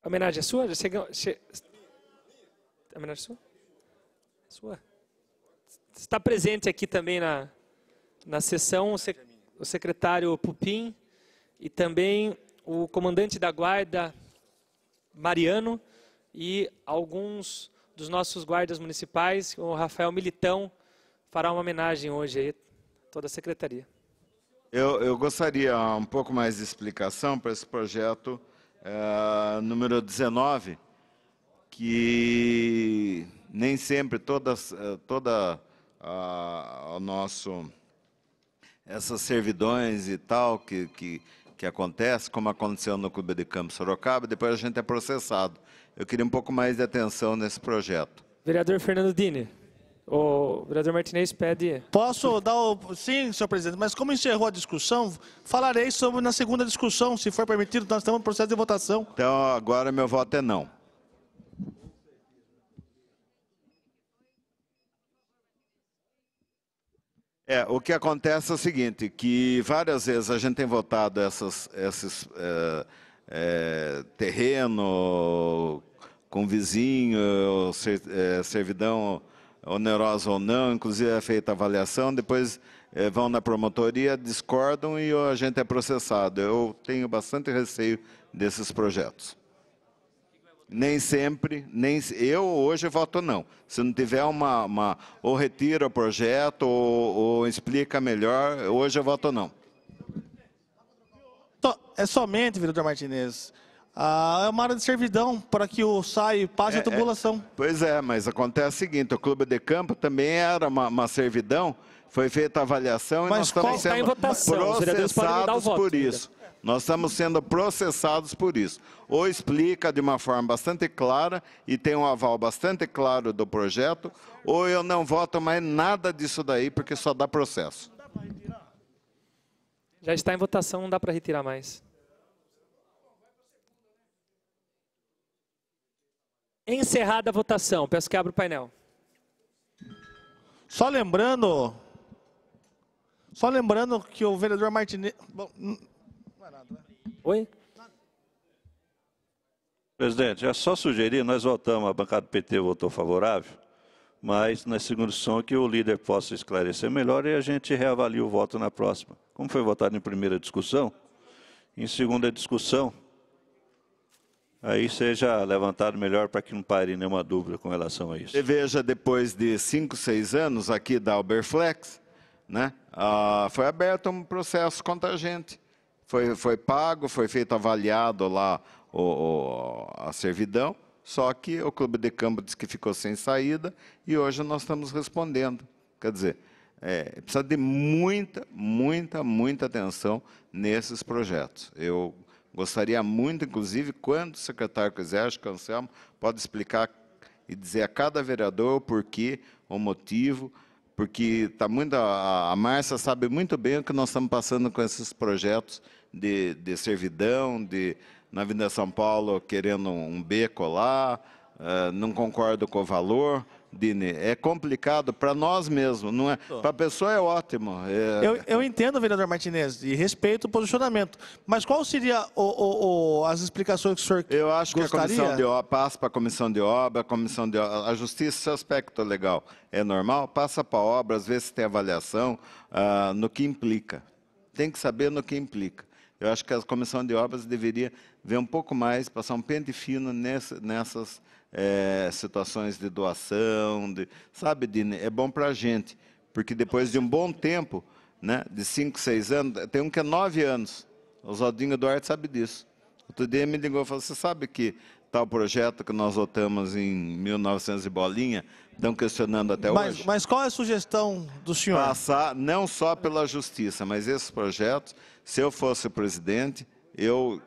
A homenagem é sua? chegou. você, a homenagem é sua? É sua. está presente aqui também na, na sessão o secretário Pupim e também o comandante da guarda, Mariano, e alguns dos nossos guardas municipais, o Rafael Militão, fará uma homenagem hoje aí, toda a secretaria. Eu, eu gostaria um pouco mais de explicação para esse projeto uh, número 19, que nem sempre todas, ah, toda uh, o nosso essas servidões e tal que, que, que acontece, como aconteceu no Clube de Campo Sorocaba, depois a gente é processado. Eu queria um pouco mais de atenção nesse projeto. Vereador Fernando Dini. O vereador Martinez pede. Posso dar o. Sim, senhor presidente, mas como encerrou a discussão, falarei sobre na segunda discussão, se for permitido, nós estamos no processo de votação. Então, agora meu voto é não. É, o que acontece é o seguinte, que várias vezes a gente tem votado essas, esses é, é, terreno com vizinho, eh, servidão onerosa ou não, inclusive é feita avaliação, depois é, vão na promotoria, discordam e a gente é processado. Eu tenho bastante receio desses projetos. Nem sempre, nem eu hoje voto não. Se não tiver uma, uma ou retira o projeto ou, ou explica melhor, hoje eu voto não. É somente, vereador Martinez, ah, é uma área de servidão para que o SAI passe é, a é. tubulação. É, pois é, mas acontece o seguinte: o clube de campo também era uma, uma servidão, foi feita a avaliação mas e nós estamos tá sendo votação, processados voto, por isso. Ainda. Nós estamos sendo processados por isso. Ou explica de uma forma bastante clara e tem um aval bastante claro do projeto, ou eu não voto mais nada disso daí, porque só dá processo. Já está em votação, não dá para retirar mais. Encerrada a votação. Peço que abra o painel. Só lembrando. Só lembrando que o vereador Martinez. Bom, não é né? Oi? Presidente, é só sugerir, nós votamos, a bancada do PT votou favorável, mas na segunda sessão que o líder possa esclarecer melhor e a gente reavalia o voto na próxima. Como foi votado em primeira discussão, em segunda discussão, aí seja levantado melhor para que não pare nenhuma dúvida com relação a isso. Você veja, depois de cinco, seis anos aqui da Uberflex, né, foi aberto um processo contra a gente. Foi, foi pago, foi feito avaliado lá o, o, a servidão, só que o clube de campo disse que ficou sem saída e hoje nós estamos respondendo. Quer dizer, é, precisa de muita, muita, muita atenção nesses projetos. Eu Gostaria muito, inclusive, quando o secretário quiser, acho que o Anselmo pode explicar e dizer a cada vereador o porquê, o motivo, porque tá muito, a, Márcia sabe muito bem o que nós estamos passando com esses projetos de, de servidão, de, na Avenida São Paulo querendo um beco lá, uh, não concordo com o valor, Dini, é complicado para nós mesmos, não é? Para a pessoa é ótimo. É... Eu, eu, entendo, vereador Martinez, e respeito o posicionamento, mas qual seria o, o, o, as explicações que o senhor Eu acho gostaria? que a comissão de obra, passa para a comissão de obra, a comissão de a justiça, seu aspecto legal é normal, passa para a obra, às vezes tem avaliação ah, no que implica. Tem que saber no que implica. Eu acho que a comissão de obras deveria ver um pouco mais, passar um pente fino nessa, nessas é, situações de doação, de, sabe, Dine? É bom para a gente, porque depois de um bom tempo, né, de cinco, seis anos, tem um que é nove anos, o Zodinho Duarte sabe disso. Outro dia me ligou e falou, você sabe que tal projeto que nós votamos em 1900 e bolinha, estão questionando até mas, hoje. Mas qual é a sugestão do senhor? Passar não só pela justiça, mas esses projetos, se eu fosse presidente, eu,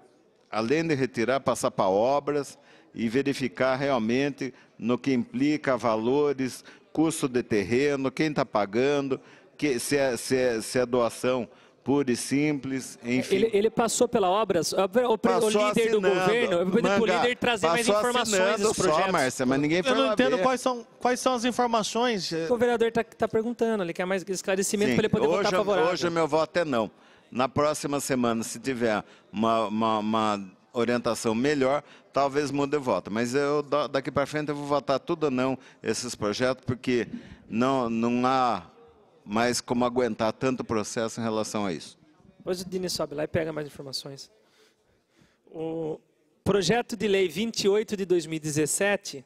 além de retirar, passar para obras, e verificar realmente no que implica valores, custo de terreno, quem está pagando, que, se, é, se, é, se é doação pura e simples, é, enfim. Ele, ele, passou pela obra, o, passou líder do governo, Manga, o líder trazer mais informações dos projetos. Só, Márcia, mas ninguém Eu não entendo quais são, quais são as informações. É. O vereador está tá perguntando, ele quer mais esclarecimento para ele poder hoje, votar favorável. Hoje meu voto é não. Na próxima semana, se tiver uma, uma, uma orientação melhor, talvez mude o voto. Mas eu, daqui para frente eu vou votar tudo ou não esses projetos, porque não, não há mais como aguentar tanto processo em relação a isso. Depois o Dini sobe lá e pega mais informações. O projeto de lei 28 de 2017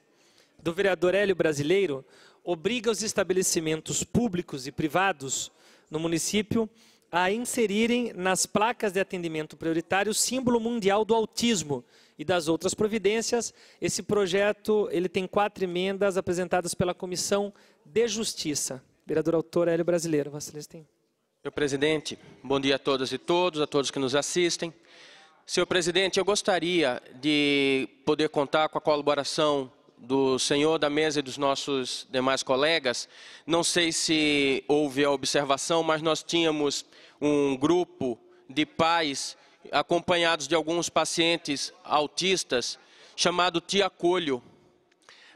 do vereador Hélio Brasileiro obriga os estabelecimentos públicos e privados no município a inserirem nas placas de atendimento prioritário o símbolo mundial do autismo e das outras providências. Esse projeto ele tem quatro emendas apresentadas pela Comissão de Justiça. Vereador autor Hélio Brasileiro, Vossa Excelência Senhor presidente, bom dia a todas e todos, a todos que nos assistem. Senhor presidente, eu gostaria de poder contar com a colaboração do senhor da mesa e dos nossos demais colegas, não sei se houve a observação, mas nós tínhamos um grupo de pais acompanhados de alguns pacientes autistas chamado Tia Colho,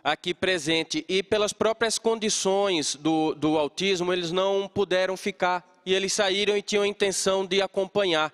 aqui presente. E pelas próprias condições do, do autismo, eles não puderam ficar. E eles saíram e tinham a intenção de acompanhar.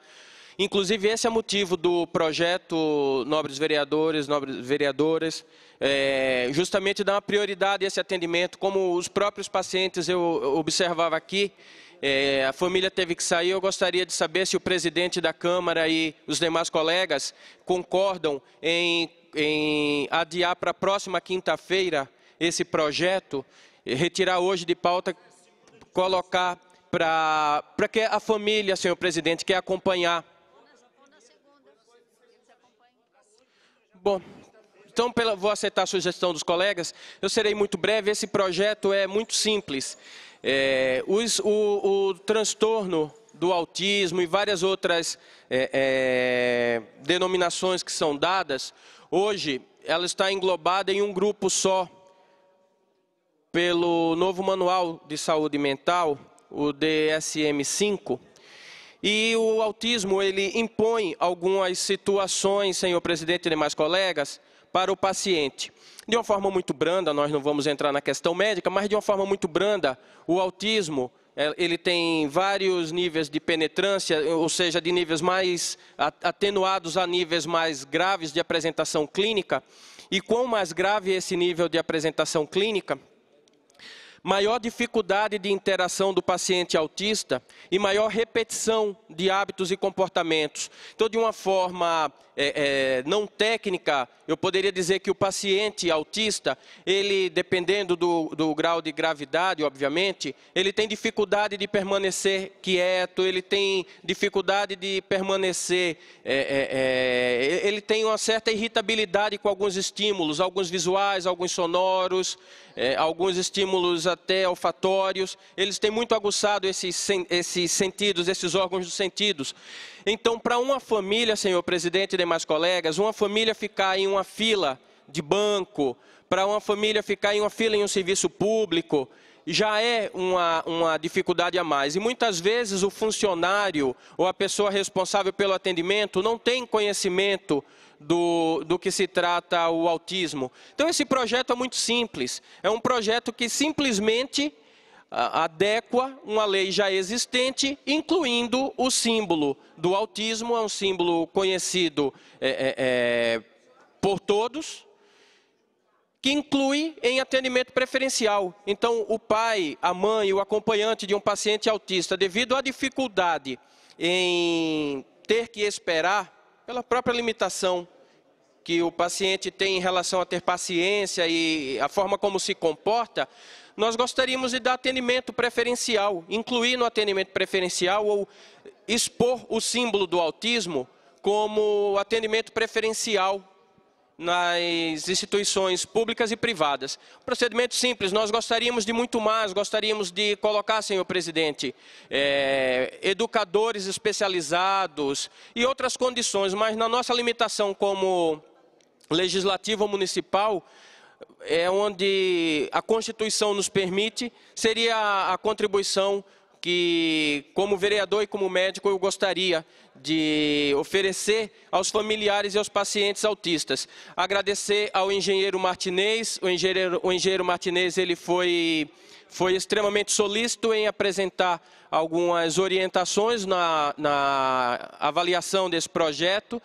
Inclusive, esse é motivo do projeto Nobres Vereadores, Nobres Vereadoras, é, justamente dar uma prioridade a esse atendimento. Como os próprios pacientes eu observava aqui, é, a família teve que sair. Eu gostaria de saber se o presidente da Câmara e os demais colegas concordam em, em adiar para a próxima quinta-feira esse projeto, retirar hoje de pauta, colocar para que a família, senhor presidente, quer acompanhar. Bom. Então, pela, vou aceitar a sugestão dos colegas. Eu serei muito breve. Esse projeto é muito simples. É, os, o, o, transtorno do autismo e várias outras é, é, denominações que são dadas, hoje ela está englobada em um grupo só. Pelo novo Manual de Saúde Mental, o DSM-5, e o autismo, ele impõe algumas situações, senhor presidente e demais colegas, para o paciente. De uma forma muito branda, nós não vamos entrar na questão médica, mas de uma forma muito branda, o autismo é, ele tem vários níveis de penetrância, ou seja, de níveis mais atenuados a níveis mais graves de apresentação clínica. E quanto mais grave esse nível de apresentação clínica, maior dificuldade de interação do paciente autista e maior repetição de hábitos e comportamentos. Então, de uma forma é, é, não técnica, eu poderia dizer que o paciente autista, ele, dependendo do, do grau de gravidade, obviamente, ele tem dificuldade de permanecer quieto, ele tem dificuldade de permanecer, é, é, é ele tem uma certa irritabilidade com alguns estímulos, alguns visuais, alguns sonoros, é, alguns estímulos até olfatórios, eles têm muito aguçado esses, esses sentidos, esses órgãos dos sentidos. Então, para uma família, senhor presidente e demais colegas, uma família ficar em uma fila de banco, para uma família ficar em uma fila em um serviço público, já é uma, uma dificuldade a mais. E muitas vezes o funcionário ou a pessoa responsável pelo atendimento não tem conhecimento do, do que se trata o autismo. Então, esse projeto é muito simples. É um projeto que simplesmente ah, adequa uma lei já existente, incluindo o símbolo do autismo, é um símbolo conhecido é, é, é, por todos, que inclui em atendimento preferencial. Então, o pai, a mãe, o acompanhante de um paciente autista, devido à dificuldade em ter que esperar pela própria limitação que o paciente tem em relação a ter paciência e a forma como se comporta, nós gostaríamos de dar atendimento preferencial, incluir no atendimento preferencial ou expor o símbolo do autismo como atendimento preferencial nas instituições públicas e privadas. Procedimento simples, nós gostaríamos de muito mais, gostaríamos de colocar, senhor presidente, é, educadores especializados e outras condições, mas na nossa limitação como legislativo municipal, é onde a Constituição nos permite, seria a contribuição que, como vereador e como médico, eu gostaria de oferecer aos familiares e aos pacientes autistas. Agradecer ao engenheiro Martinez. O engenheiro, o engenheiro Martinez ele foi, foi extremamente solícito em apresentar algumas orientações na, na avaliação desse projeto,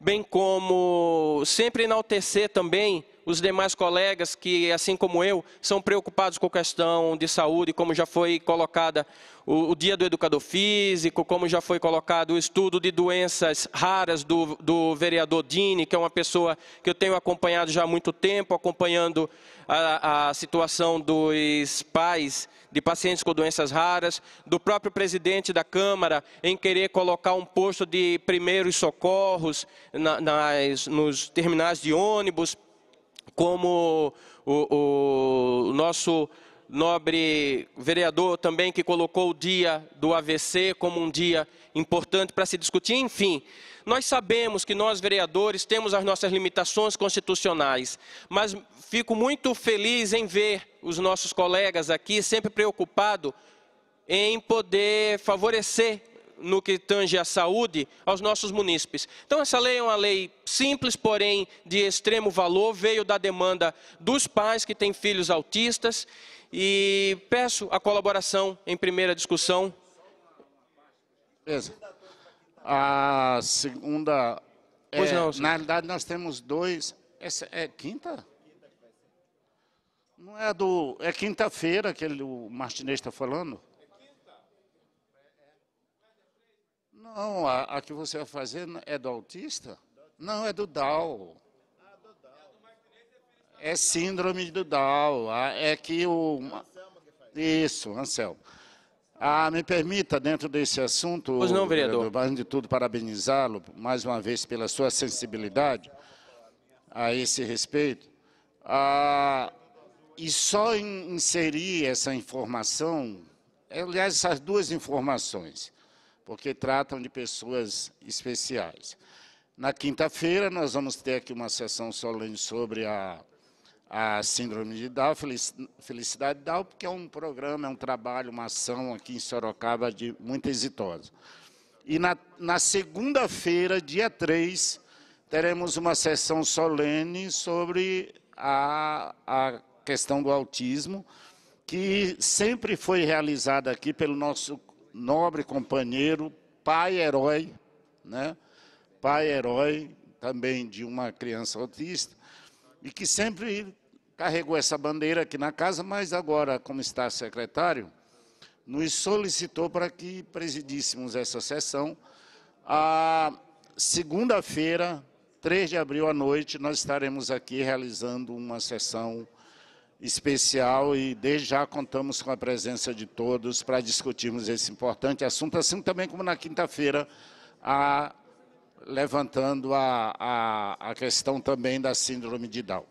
bem como sempre enaltecer também os demais colegas que, assim como eu, são preocupados com a questão de saúde, como já foi colocada o, o Dia do Educador Físico, como já foi colocado o estudo de doenças raras do, do vereador Dini, que é uma pessoa que eu tenho acompanhado já há muito tempo, acompanhando a, a situação dos pais de pacientes com doenças raras, do próprio presidente da Câmara em querer colocar um posto de primeiros socorros na, nas, nos terminais de ônibus como o, o nosso nobre vereador também que colocou o dia do AVC como um dia importante para se discutir. Enfim, nós sabemos que nós vereadores temos as nossas limitações constitucionais, mas fico muito feliz em ver os nossos colegas aqui sempre preocupados em poder favorecer no que tange à saúde aos nossos munícipes. Então, essa lei é uma lei simples, porém de extremo valor, veio da demanda dos pais que têm filhos autistas. E peço a colaboração em primeira discussão. Beleza. A segunda. É, pois não, na realidade, nós temos dois. Essa é quinta? Não é do. É quinta-feira que ele, o Martinez está falando? Não, a, a que você vai fazer é do autista? Não, é do Dow. É síndrome do Dow. É que o. Isso, Anselmo. Ah, me permita, dentro desse assunto, pois não, vereador. antes de tudo, parabenizá-lo mais uma vez pela sua sensibilidade a esse respeito. Ah, e só inserir essa informação, aliás, essas duas informações porque tratam de pessoas especiais. Na quinta-feira, nós vamos ter aqui uma sessão solene sobre a, a Síndrome de Down, Felicidade Down, porque é um programa, é um trabalho, uma ação aqui em Sorocaba de, muito exitosa. E na, na segunda-feira, dia 3, teremos uma sessão solene sobre a, a questão do autismo, que sempre foi realizada aqui pelo nosso nobre companheiro, pai herói, né? pai herói também de uma criança autista, e que sempre carregou essa bandeira aqui na casa, mas agora, como está secretário, nos solicitou para que presidíssemos essa sessão. A segunda-feira, 3 de abril à noite, nós estaremos aqui realizando uma sessão especial e desde já contamos com a presença de todos para discutirmos esse importante assunto, assim também como na quinta-feira, levantando a, a, a, questão também da síndrome de Down.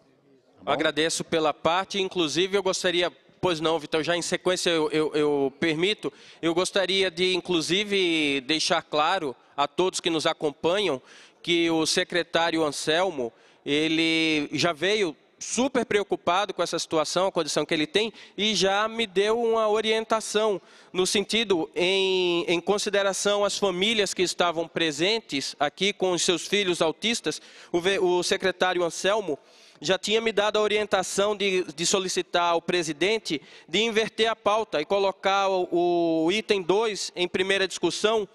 Tá agradeço pela parte, inclusive eu gostaria, pois não, Vitor, já em sequência eu, eu, eu permito, eu gostaria de inclusive deixar claro a todos que nos acompanham que o secretário Anselmo, ele já veio super preocupado com essa situação, a condição que ele tem, e já me deu uma orientação no sentido em, em consideração às famílias que estavam presentes aqui com os seus filhos autistas. O, o secretário Anselmo já tinha me dado a orientação de, de, solicitar ao presidente de inverter a pauta e colocar o, o item 2 em primeira discussão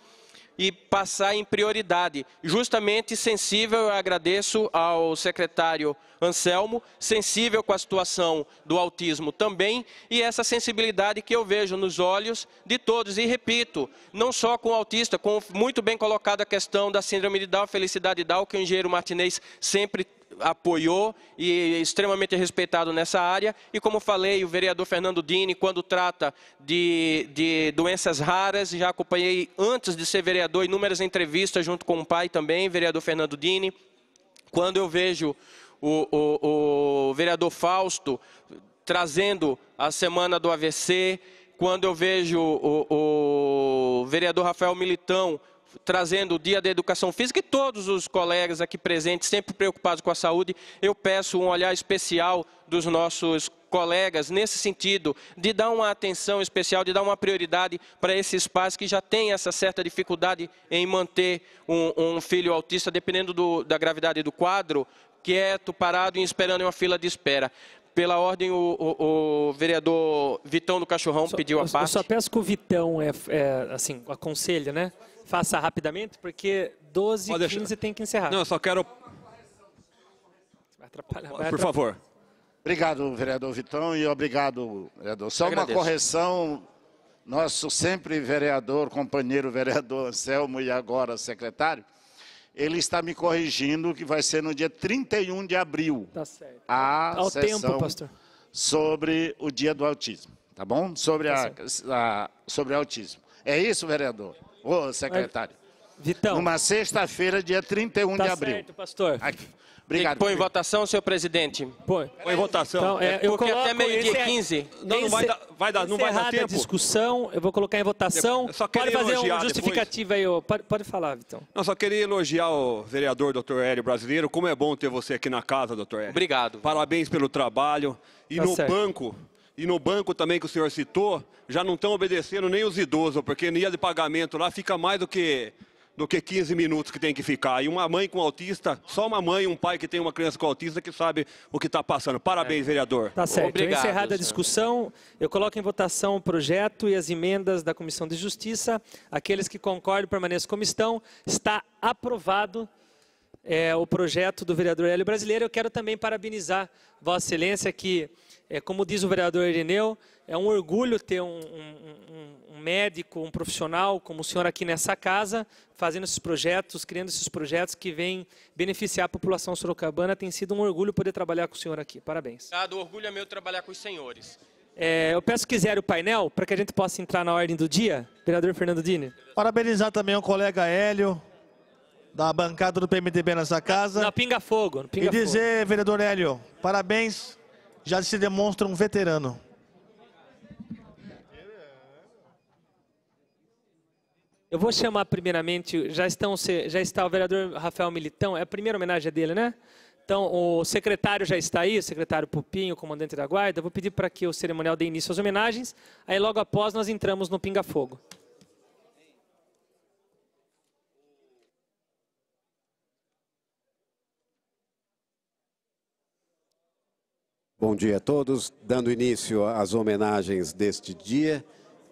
e passar em prioridade. Justamente sensível, eu agradeço ao secretário Anselmo, sensível com a situação do autismo também, e essa sensibilidade que eu vejo nos olhos de todos. E repito, não só com o autista, com muito bem colocada a questão da síndrome de Down, felicidade Down, que o engenheiro Martinez sempre apoiou e é extremamente respeitado nessa área. E como falei, o vereador Fernando Dini, quando trata de, de doenças raras, já acompanhei antes de ser vereador inúmeras entrevistas junto com o pai também, vereador Fernando Dini. Quando eu vejo o, o, o vereador Fausto trazendo a semana do AVC, quando eu vejo o, o vereador Rafael Militão trazendo o Dia da Educação Física e todos os colegas aqui presentes, sempre preocupados com a saúde, eu peço um olhar especial dos nossos colegas nesse sentido, de dar uma atenção especial, de dar uma prioridade para esses pais que já têm essa certa dificuldade em manter um, um filho autista, dependendo do, da gravidade do quadro, quieto, parado e esperando em uma fila de espera. Pela ordem, o, o, o vereador Vitão do Cachorrão só, pediu a parte. Eu só peço que o Vitão, é, é assim, aconselhe, né? Faça rapidamente, porque 12 e 15 tem que encerrar. Não, eu só quero... Vai atrapalhar, vai Por favor. Obrigado, vereador Vitão, e obrigado, vereador. Só uma correção, nosso sempre vereador, companheiro vereador Anselmo e agora secretário, ele está me corrigindo que vai ser no dia 31 de abril. Tá certo. A Ao sessão tempo, pastor. Sobre o dia do autismo, tá bom? Sobre, tá a, a, sobre autismo. É isso, vereador? Ô, secretário. Vitão. Numa sexta-feira, dia 31 tá de abril. Certo, pastor. Aqui. Obrigado. Põe em votação, senhor presidente. Põe. Põe em votação. Então, é, é eu Porque até meio-dia 15. É- não, não vai dar, vai dar, não vai dar tempo. a discussão, eu vou colocar em votação. pode fazer um justificativo depois. aí, Pode, pode falar, Vitão. Não, só queria elogiar o vereador doutor Hélio Brasileiro. Como é bom ter você aqui na casa, doutor Hélio. Obrigado. Parabéns pelo trabalho. E tá no certo. banco, e no banco também que o senhor citou, já não estão obedecendo nem os idosos, porque no dia de pagamento lá fica mais do que do que 15 minutos que tem que ficar. E uma mãe com autista, só uma mãe um pai que tem uma criança com autista que sabe o que está passando. Parabéns, é. vereador. Tá certo. Obrigado, Encerrada senhor. a discussão, eu coloco em votação o projeto e as emendas da Comissão de Justiça. Aqueles que concordam permaneçam como estão. Está aprovado é, o projeto do vereador Hélio Brasileiro. Eu quero também parabenizar Vossa Excelência que é, como diz o vereador Irineu, é um orgulho ter um, um, um, médico, um profissional como o senhor aqui nessa casa, fazendo esses projetos, criando esses projetos que vêm beneficiar a população sorocabana. Tem sido um orgulho poder trabalhar com o senhor aqui. Parabéns. Ah, do orgulho é meu trabalhar com os senhores. É, eu peço que zere o painel para que a gente possa entrar na ordem do dia. Vereador Fernando Dini. Parabenizar também o colega Hélio, da bancada do PMDB nessa casa. Na Pinga Fogo. Pinga e dizer, Fogo. vereador Hélio, parabéns já se demonstra um veterano. Eu vou chamar primeiramente, já, estão, já está o vereador Rafael Militão, é a primeira homenagem dele, né? Então, o secretário já está aí, o secretário Pupinho, o comandante da guarda. Vou pedir para que o cerimonial dê início às homenagens. Aí, logo após, nós entramos no Pinga Fogo. Bom dia a todos. Dando início às homenagens deste dia,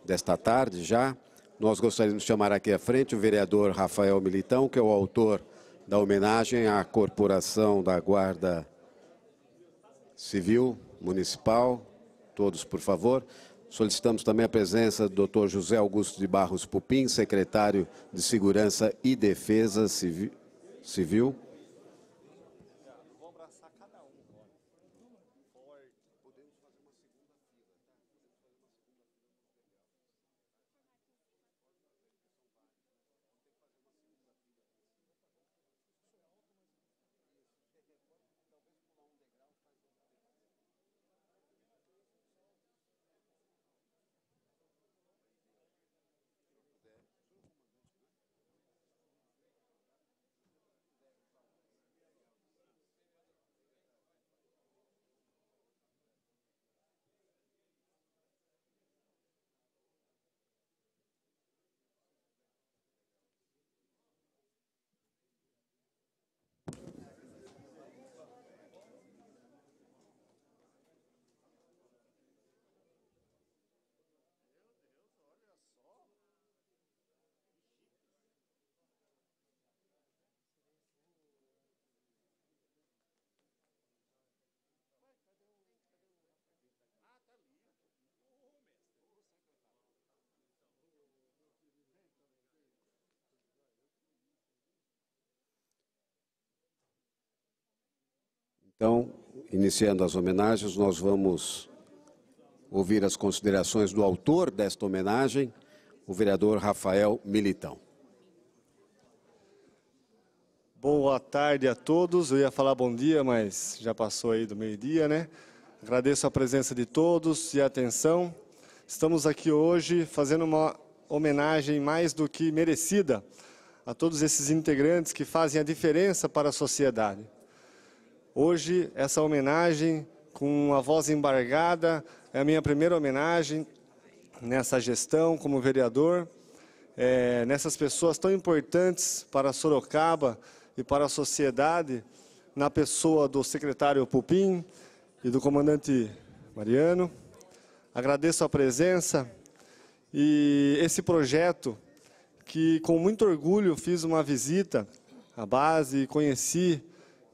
desta tarde já, nós gostaríamos de chamar aqui à frente o vereador Rafael Militão, que é o autor da homenagem à Corporação da Guarda Civil Municipal. Todos, por favor. Solicitamos também a presença do Dr. José Augusto de Barros Pupim, secretário de Segurança e Defesa Civil Então, iniciando as homenagens, nós vamos ouvir as considerações do autor desta homenagem, o vereador Rafael Militão. Boa tarde a todos. Eu ia falar bom dia, mas já passou aí do meio-dia, né? Agradeço a presença de todos e a atenção. Estamos aqui hoje fazendo uma homenagem mais do que merecida a todos esses integrantes que fazem a diferença para a sociedade. Hoje, essa homenagem com a voz embargada é a minha primeira homenagem nessa gestão como vereador, é, nessas pessoas tão importantes para Sorocaba e para a sociedade, na pessoa do secretário Pupim e do comandante Mariano. Agradeço a presença e esse projeto que com muito orgulho fiz uma visita à base e conheci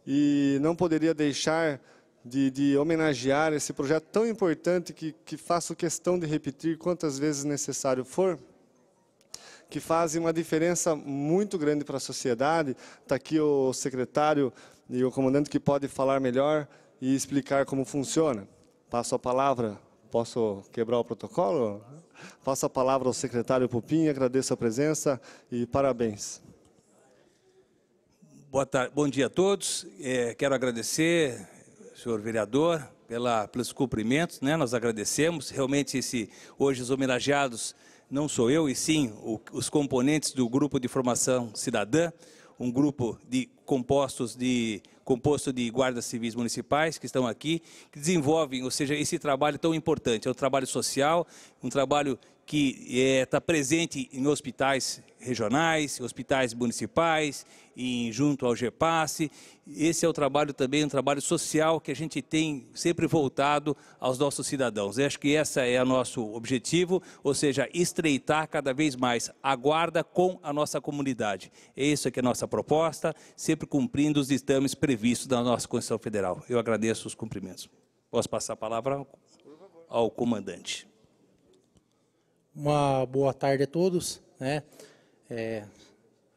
e não poderia deixar de, de homenagear esse projeto tão importante que, que faço questão de repetir quantas vezes necessário for, que faz uma diferença muito grande para a sociedade. Está aqui o secretário e o comandante que pode falar melhor e explicar como funciona. Passo a palavra. Posso quebrar o protocolo? Passo a palavra ao secretário Pupim, agradeço a presença e parabéns tarde, bom dia a todos. É, quero agradecer, senhor vereador, pela, pelos cumprimentos. Né? Nós agradecemos. Realmente, esse, hoje os homenageados não sou eu, e sim o, os componentes do Grupo de Formação Cidadã, um grupo de compostos de composto de guardas civis municipais que estão aqui, que desenvolvem, ou seja, esse trabalho tão importante. É um trabalho social, um trabalho que está é, tá presente em hospitais regionais, hospitais municipais e junto ao GEPASSE. Esse é o trabalho também, um trabalho social que a gente tem sempre voltado aos nossos cidadãos. Eu acho que esse é o nosso objetivo, ou seja, estreitar cada vez mais a guarda com a nossa comunidade. É isso que é a nossa proposta, sempre cumprindo os ditames previstos da nossa Constituição Federal. Eu agradeço os cumprimentos. Posso passar a palavra ao comandante. Uma boa tarde a todos. Né? É,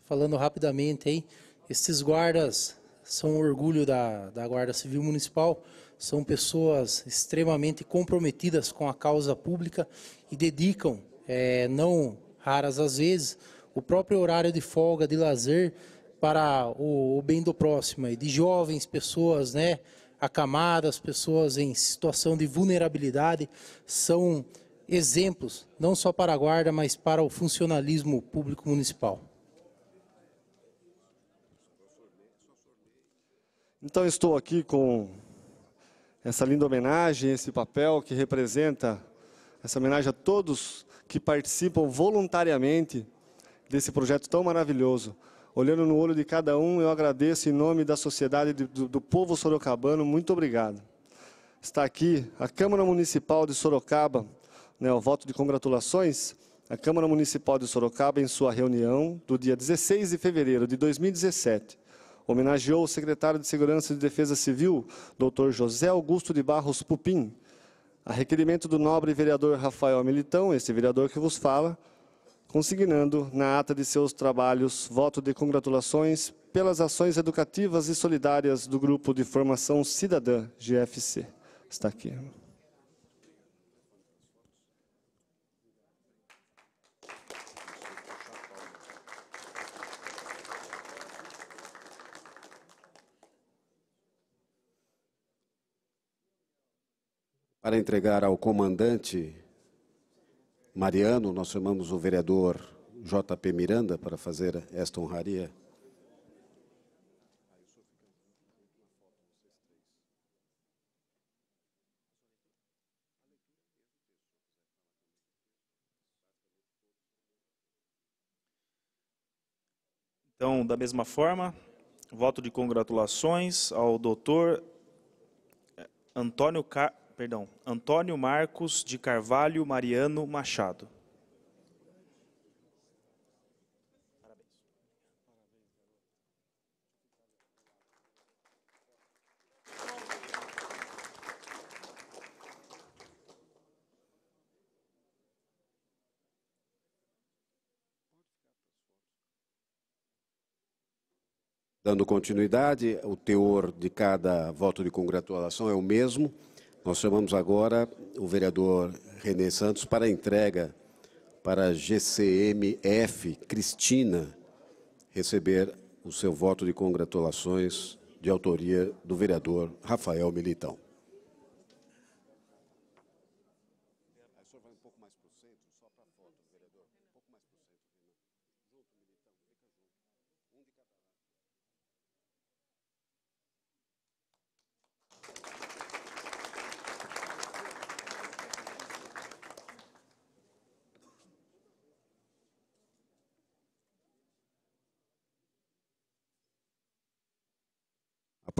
falando rapidamente aí, esses guardas são orgulho da, da Guarda Civil Municipal, são pessoas extremamente comprometidas com a causa pública e dedicam, é, não raras às vezes, o próprio horário de folga, de lazer, para o, o bem do próximo, e de jovens, pessoas né, acamadas, pessoas em situação de vulnerabilidade, são exemplos, não só para a guarda, mas para o funcionalismo público municipal. Então estou aqui com essa linda homenagem, esse papel que representa essa homenagem a todos que participam voluntariamente desse projeto tão maravilhoso. Olhando no olho de cada um, eu agradeço em nome da sociedade do, do povo sorocabano, muito obrigado. Está aqui a Câmara Municipal de Sorocaba, né, voto de congratulações, a Câmara Municipal de Sorocaba, em sua reunião do dia 16 de fevereiro de 2017, homenageou o secretário de Segurança e Defesa Civil, Dr. José Augusto de Barros Pupim, a requerimento do nobre vereador Rafael Militão, este vereador que vos fala, consignando na ata de seus trabalhos voto de congratulações pelas ações educativas e solidárias do Grupo de Formação Cidadã, GFC. Está aqui. para entregar ao comandante Mariano, nós chamamos o vereador JP Miranda para fazer esta honraria. Então, da mesma forma, voto de congratulações ao doutor Antônio Carlos perdão, Antônio Marcos de Carvalho Mariano Machado. Dando continuidade, o teor de cada voto de congratulação é o mesmo. Nós chamamos agora o vereador Renê Santos para a entrega para a GCMF Cristina receber o seu voto de congratulações de autoria do vereador Rafael Militão.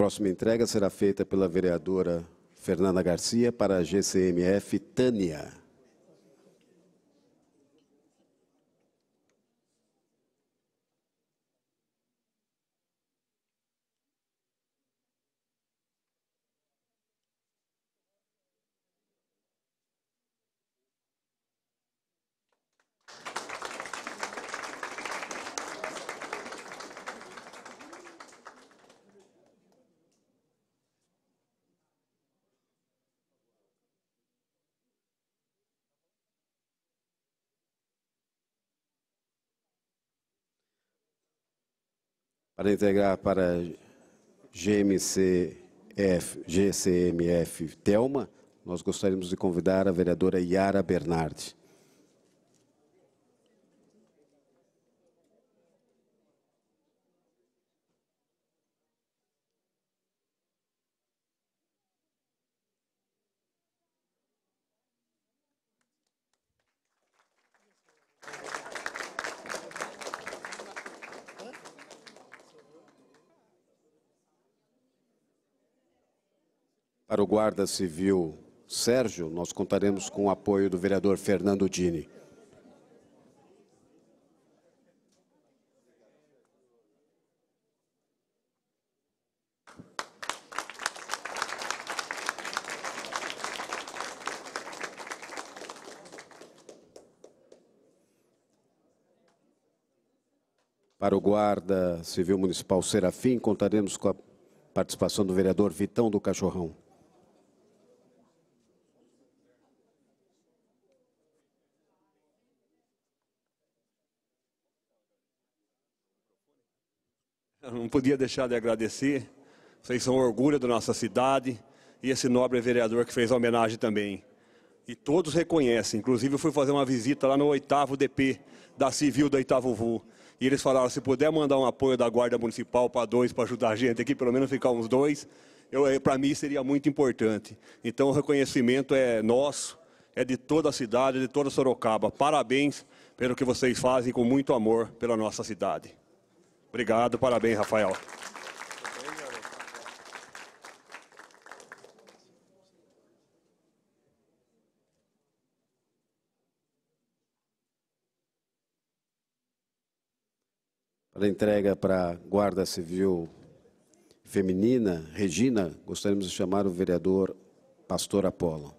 próxima entrega será feita pela vereadora Fernanda Garcia para a GCMF Tânia. para integrar para GMCF, GCMF Telma, nós gostaríamos de convidar a vereadora Yara Bernardi. Guarda Civil Sérgio, nós contaremos com o apoio do vereador Fernando Dini. Para o Guarda Civil Municipal Serafim, contaremos com a participação do vereador Vitão do Cachorrão. não podia deixar de agradecer. Vocês são orgulho da nossa cidade e esse nobre vereador que fez a homenagem também. E todos reconhecem, inclusive eu fui fazer uma visita lá no oitavo DP da Civil do Oitavo Vu. E eles falaram, se puder mandar um apoio da Guarda Municipal para dois, para ajudar a gente aqui, pelo menos ficar uns dois, eh, para mim seria muito importante. Então o reconhecimento é nosso, é de toda a cidade, de toda Sorocaba. Parabéns pelo que vocês fazem com muito amor pela nossa cidade. Obrigado, parabéns, Rafael. Para entrega para a Guarda Civil Feminina, Regina, gostaríamos de chamar o vereador Pastor Apolo.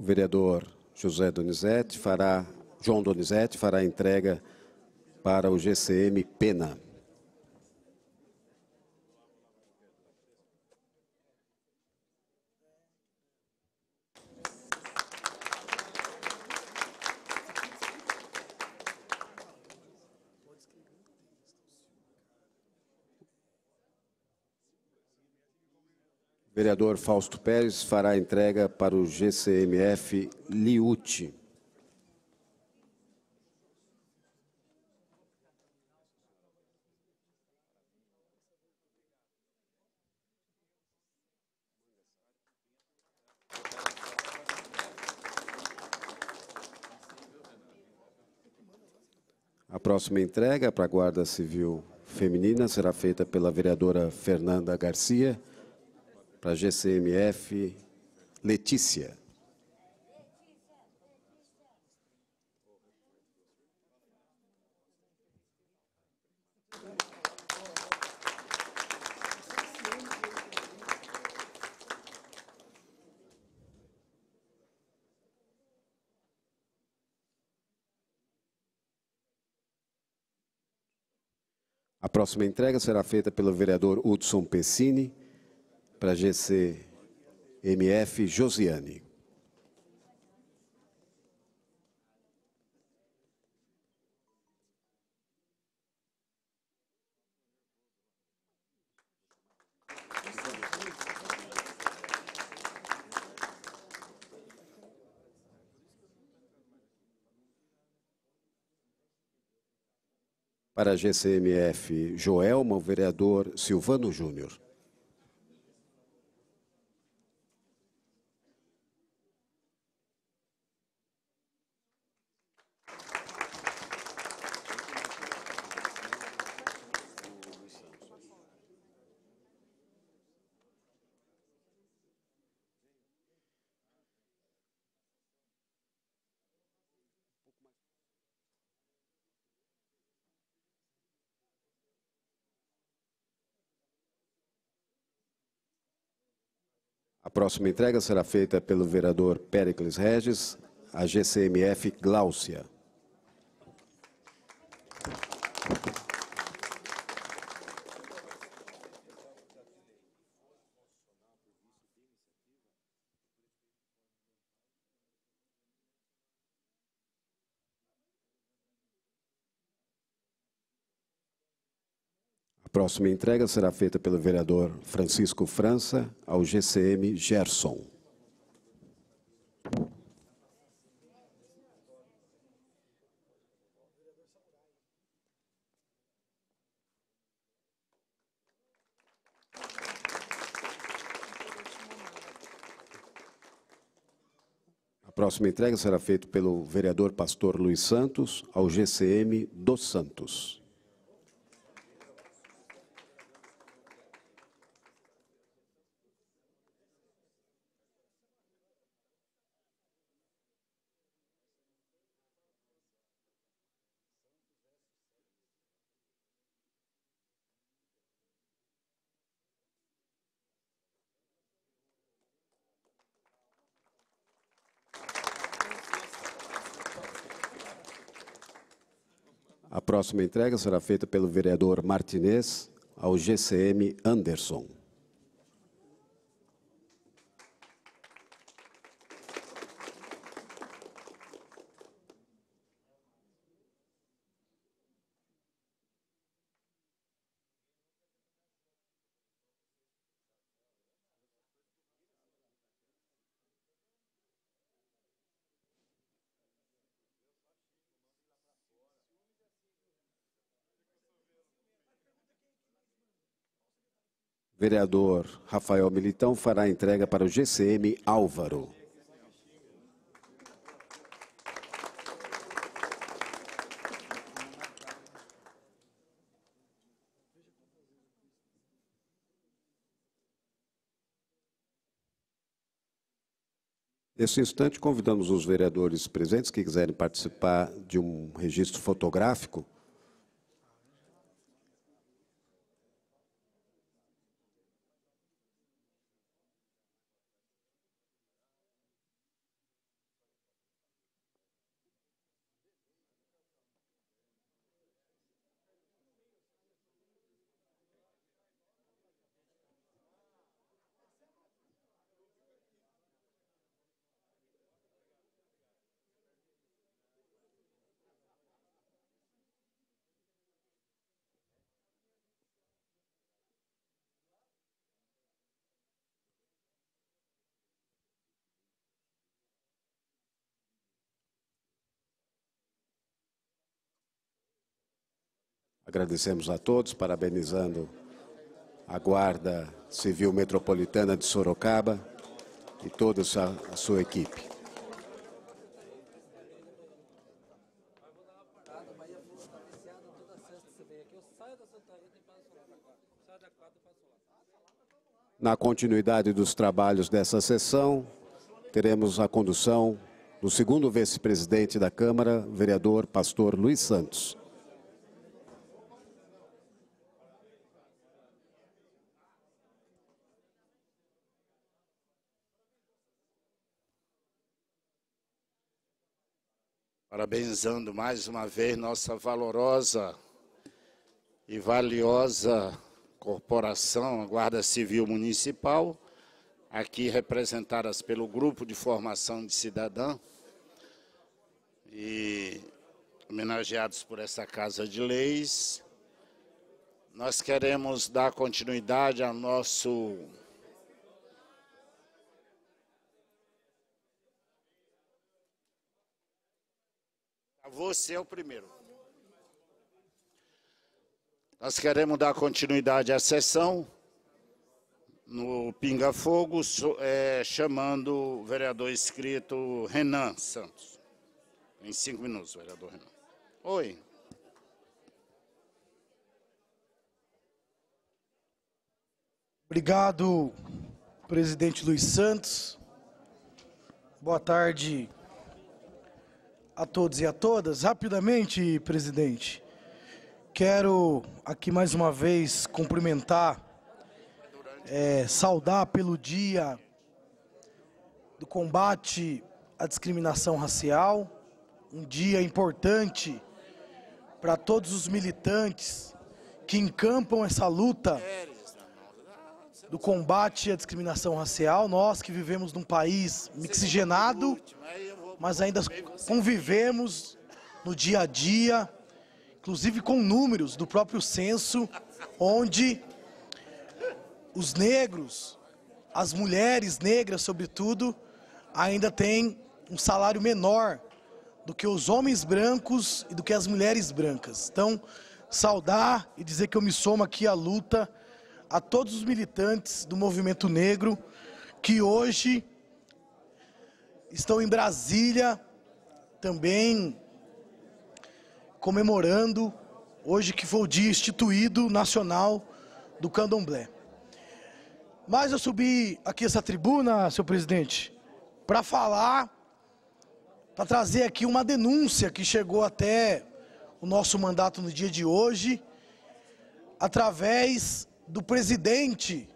o vereador José Donizete fará, João Donizete fará entrega para o GCM Pena. Vereador Fausto Pérez fará entrega para o GCMF Liute. A próxima entrega para a Guarda Civil Feminina será feita pela vereadora Fernanda Garcia para a GCMF, Letícia. A próxima entrega será feita pelo vereador Hudson Pessini, para a GCMF Josiane. Para a GCMF, Joelma, o vereador Silvano Júnior. próxima entrega será feita pelo vereador Pericles Regis, a GCMF Gláucia. próxima entrega será feita pelo vereador Francisco França ao GCM Gerson. A próxima entrega será feita pelo vereador Pastor Luiz Santos ao GCM dos Santos. próxima entrega será feita pelo vereador Martinez ao GCM Anderson. Vereador Rafael Militão fará entrega para o GCM Álvaro. Nesse instante, convidamos os vereadores presentes que quiserem participar de um registro fotográfico. Agradecemos a todos, parabenizando a Guarda Civil Metropolitana de Sorocaba e toda a sua equipe. Na continuidade dos trabalhos dessa sessão, teremos a condução do segundo vice-presidente da Câmara, vereador pastor Luiz Santos. Parabenizando mais uma vez nossa valorosa e valiosa corporação, a Guarda Civil Municipal, aqui representadas pelo Grupo de Formação de Cidadã e homenageados por essa Casa de Leis. Nós queremos dar continuidade ao nosso Você é o primeiro. Nós queremos dar continuidade à sessão no Pinga Fogo, é, chamando o vereador inscrito Renan Santos. Em cinco minutos, vereador Renan. Oi. Obrigado, presidente Luiz Santos. Boa tarde, a todos e a todas. Rapidamente, presidente, quero aqui mais uma vez cumprimentar, é, saudar pelo dia do combate à discriminação racial, um dia importante para todos os militantes que encampam essa luta do combate à discriminação racial. Nós que vivemos num país mixigenado, mas ainda convivemos no dia a dia, inclusive com números do próprio censo, onde os negros, as mulheres negras, sobretudo, ainda têm um salário menor do que os homens brancos e do que as mulheres brancas. Então, saudar e dizer que eu me somo aqui à luta a todos os militantes do movimento negro que hoje estão em Brasília também comemorando hoje que foi o dia instituído nacional do candomblé. Mas eu subi aqui essa tribuna, seu presidente, para falar, para trazer aqui uma denúncia que chegou até o nosso mandato no dia de hoje, através do presidente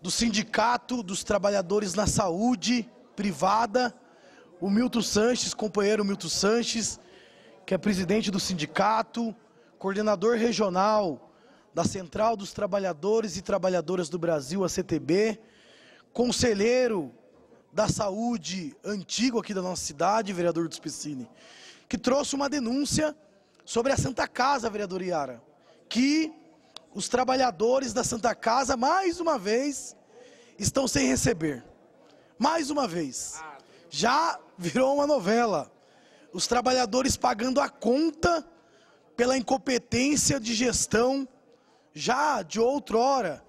do Sindicato dos Trabalhadores na Saúde Privada, o Milton Sanches, companheiro Milton Sanches, que é presidente do sindicato, coordenador regional da Central dos Trabalhadores e Trabalhadoras do Brasil, a CTB, conselheiro da saúde antigo aqui da nossa cidade, vereador do Spicini, que trouxe uma denúncia sobre a Santa Casa, vereador Iara, que os trabalhadores da Santa Casa, mais uma vez, estão sem receber. Mais uma vez. Já virou uma novela. Os trabalhadores pagando a conta pela incompetência de gestão já de outrora,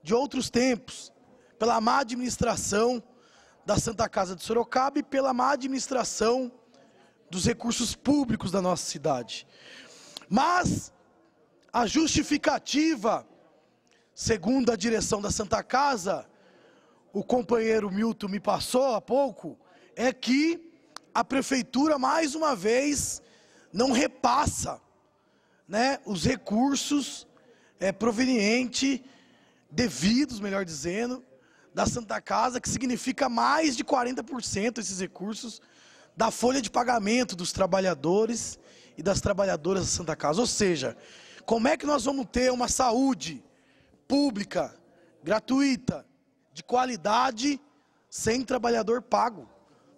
de outros tempos, pela má administração da Santa Casa de Sorocaba e pela má administração dos recursos públicos da nossa cidade. Mas a justificativa, segundo a direção da Santa Casa, o companheiro Milton me passou há pouco, é que a prefeitura, mais uma vez, não repassa né, os recursos é, provenientes, devidos, melhor dizendo, da Santa Casa, que significa mais de 40% esses recursos da folha de pagamento dos trabalhadores e das trabalhadoras da Santa Casa. Ou seja, como é que nós vamos ter uma saúde pública, gratuita, de qualidade, sem trabalhador pago?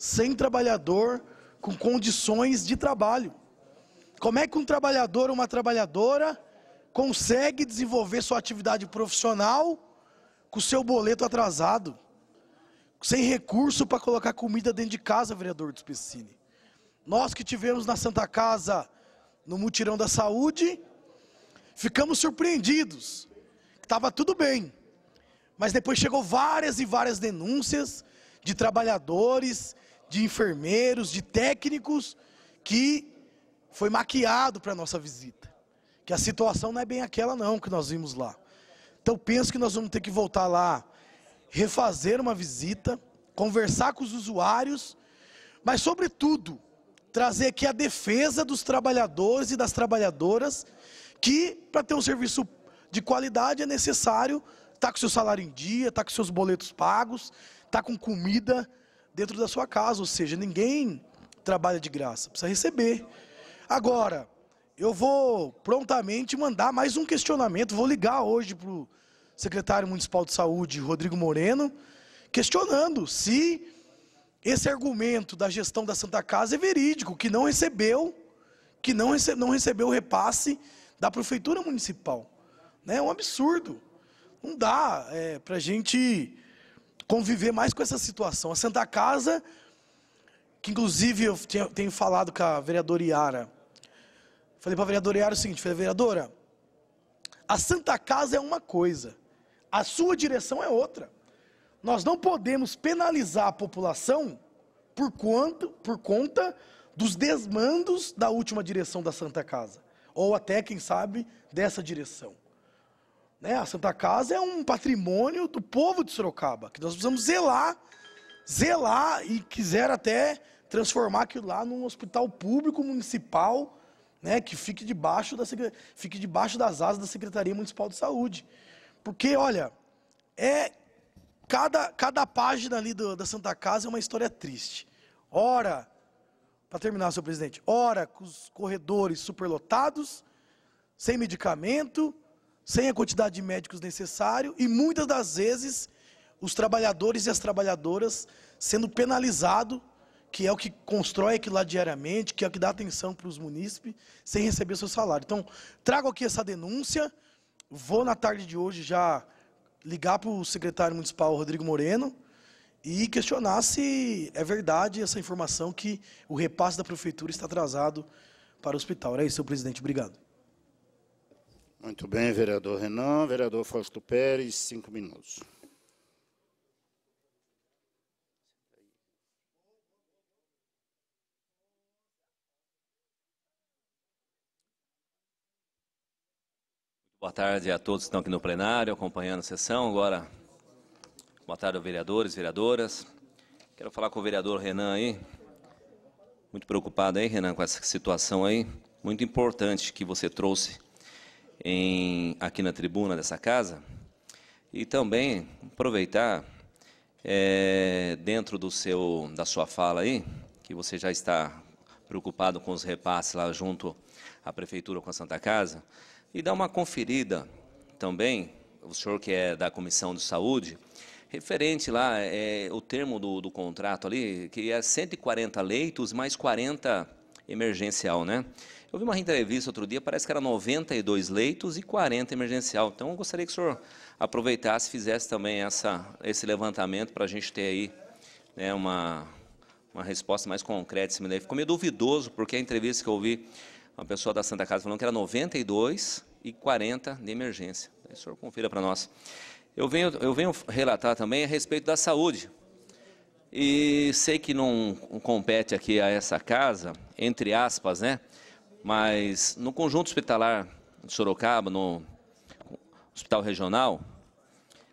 sem trabalhador com condições de trabalho. Como é que um trabalhador ou uma trabalhadora consegue desenvolver sua atividade profissional com o seu boleto atrasado? Sem recurso para colocar comida dentro de casa, vereador do Piscine? Nós que tivemos na Santa Casa, no mutirão da saúde, ficamos surpreendidos. Estava tudo bem. Mas depois chegou várias e várias denúncias de trabalhadores de enfermeiros, de técnicos que foi maquiado para a nossa visita. Que a situação não é bem aquela não que nós vimos lá. Então penso que nós vamos ter que voltar lá, refazer uma visita, conversar com os usuários, mas sobretudo trazer aqui a defesa dos trabalhadores e das trabalhadoras que para ter um serviço de qualidade é necessário estar tá com seu salário em dia, estar tá com seus boletos pagos, estar tá com comida, dentro da sua casa, ou seja, ninguém trabalha de graça, precisa receber. Agora, eu vou prontamente mandar mais um questionamento, vou ligar hoje para o secretário municipal de saúde, Rodrigo Moreno, questionando se esse argumento da gestão da Santa Casa é verídico, que não recebeu, que não, recebe, não recebeu o repasse da prefeitura municipal. Né? É um absurdo. Não dá é, para a gente conviver mais com essa situação. A Santa Casa, que inclusive eu tinha, tenho falado com a vereadora Iara, falei para a vereadora Iara o seguinte, falei, vereadora, a Santa Casa é uma coisa, a sua direção é outra. Nós não podemos penalizar a população por, quanto, por conta dos desmandos da última direção da Santa Casa, ou até, quem sabe, dessa direção. Né? A Santa Casa é um patrimônio do povo de Sorocaba, que nós precisamos zelar, zelar e quiser até transformar aquilo lá num hospital público municipal, né, que fique debaixo, da, fique debaixo das asas da Secretaria Municipal de Saúde. Porque, olha, é cada, cada página ali do, da Santa Casa é uma história triste. Ora, para terminar, senhor presidente, ora com os corredores superlotados, sem medicamento, sem a quantidade de médicos necessário e muitas das vezes os trabalhadores e as trabalhadoras sendo penalizados, que é o que constrói aquilo lá diariamente, que é o que dá atenção para os munícipes, sem receber seu salário. Então, trago aqui essa denúncia, vou na tarde de hoje já ligar para o secretário municipal Rodrigo Moreno e questionar se é verdade essa informação que o repasse da prefeitura está atrasado para o hospital. Era isso, senhor presidente. Obrigado. Muito bem, vereador Renan. Vereador Fausto Pérez, cinco minutos. Boa tarde a todos que estão aqui no plenário, acompanhando a sessão. Agora, boa tarde aos vereadores, vereadoras. Quero falar com o vereador Renan aí. Muito preocupado aí, Renan, com essa situação aí. Muito importante que você trouxe em, aqui na tribuna dessa casa e também aproveitar é, dentro do seu da sua fala aí que você já está preocupado com os repasses lá junto à prefeitura com a Santa Casa e dar uma conferida também o senhor que é da comissão de saúde referente lá é, o termo do, do contrato ali que é 140 leitos mais 40 emergencial né eu vi uma entrevista outro dia, parece que era 92 leitos e 40 emergencial. Então, eu gostaria que o senhor aproveitasse e fizesse também essa, esse levantamento para a gente ter aí né, uma, uma resposta mais concreta. Esse Ficou meio duvidoso, porque a entrevista que eu ouvi, uma pessoa da Santa Casa falando que era 92 e 40 de emergência. o senhor confira para nós. Eu venho, eu venho relatar também a respeito da saúde. E sei que não compete aqui a essa casa, entre aspas, né? Mas no conjunto hospitalar de Sorocaba, no hospital regional,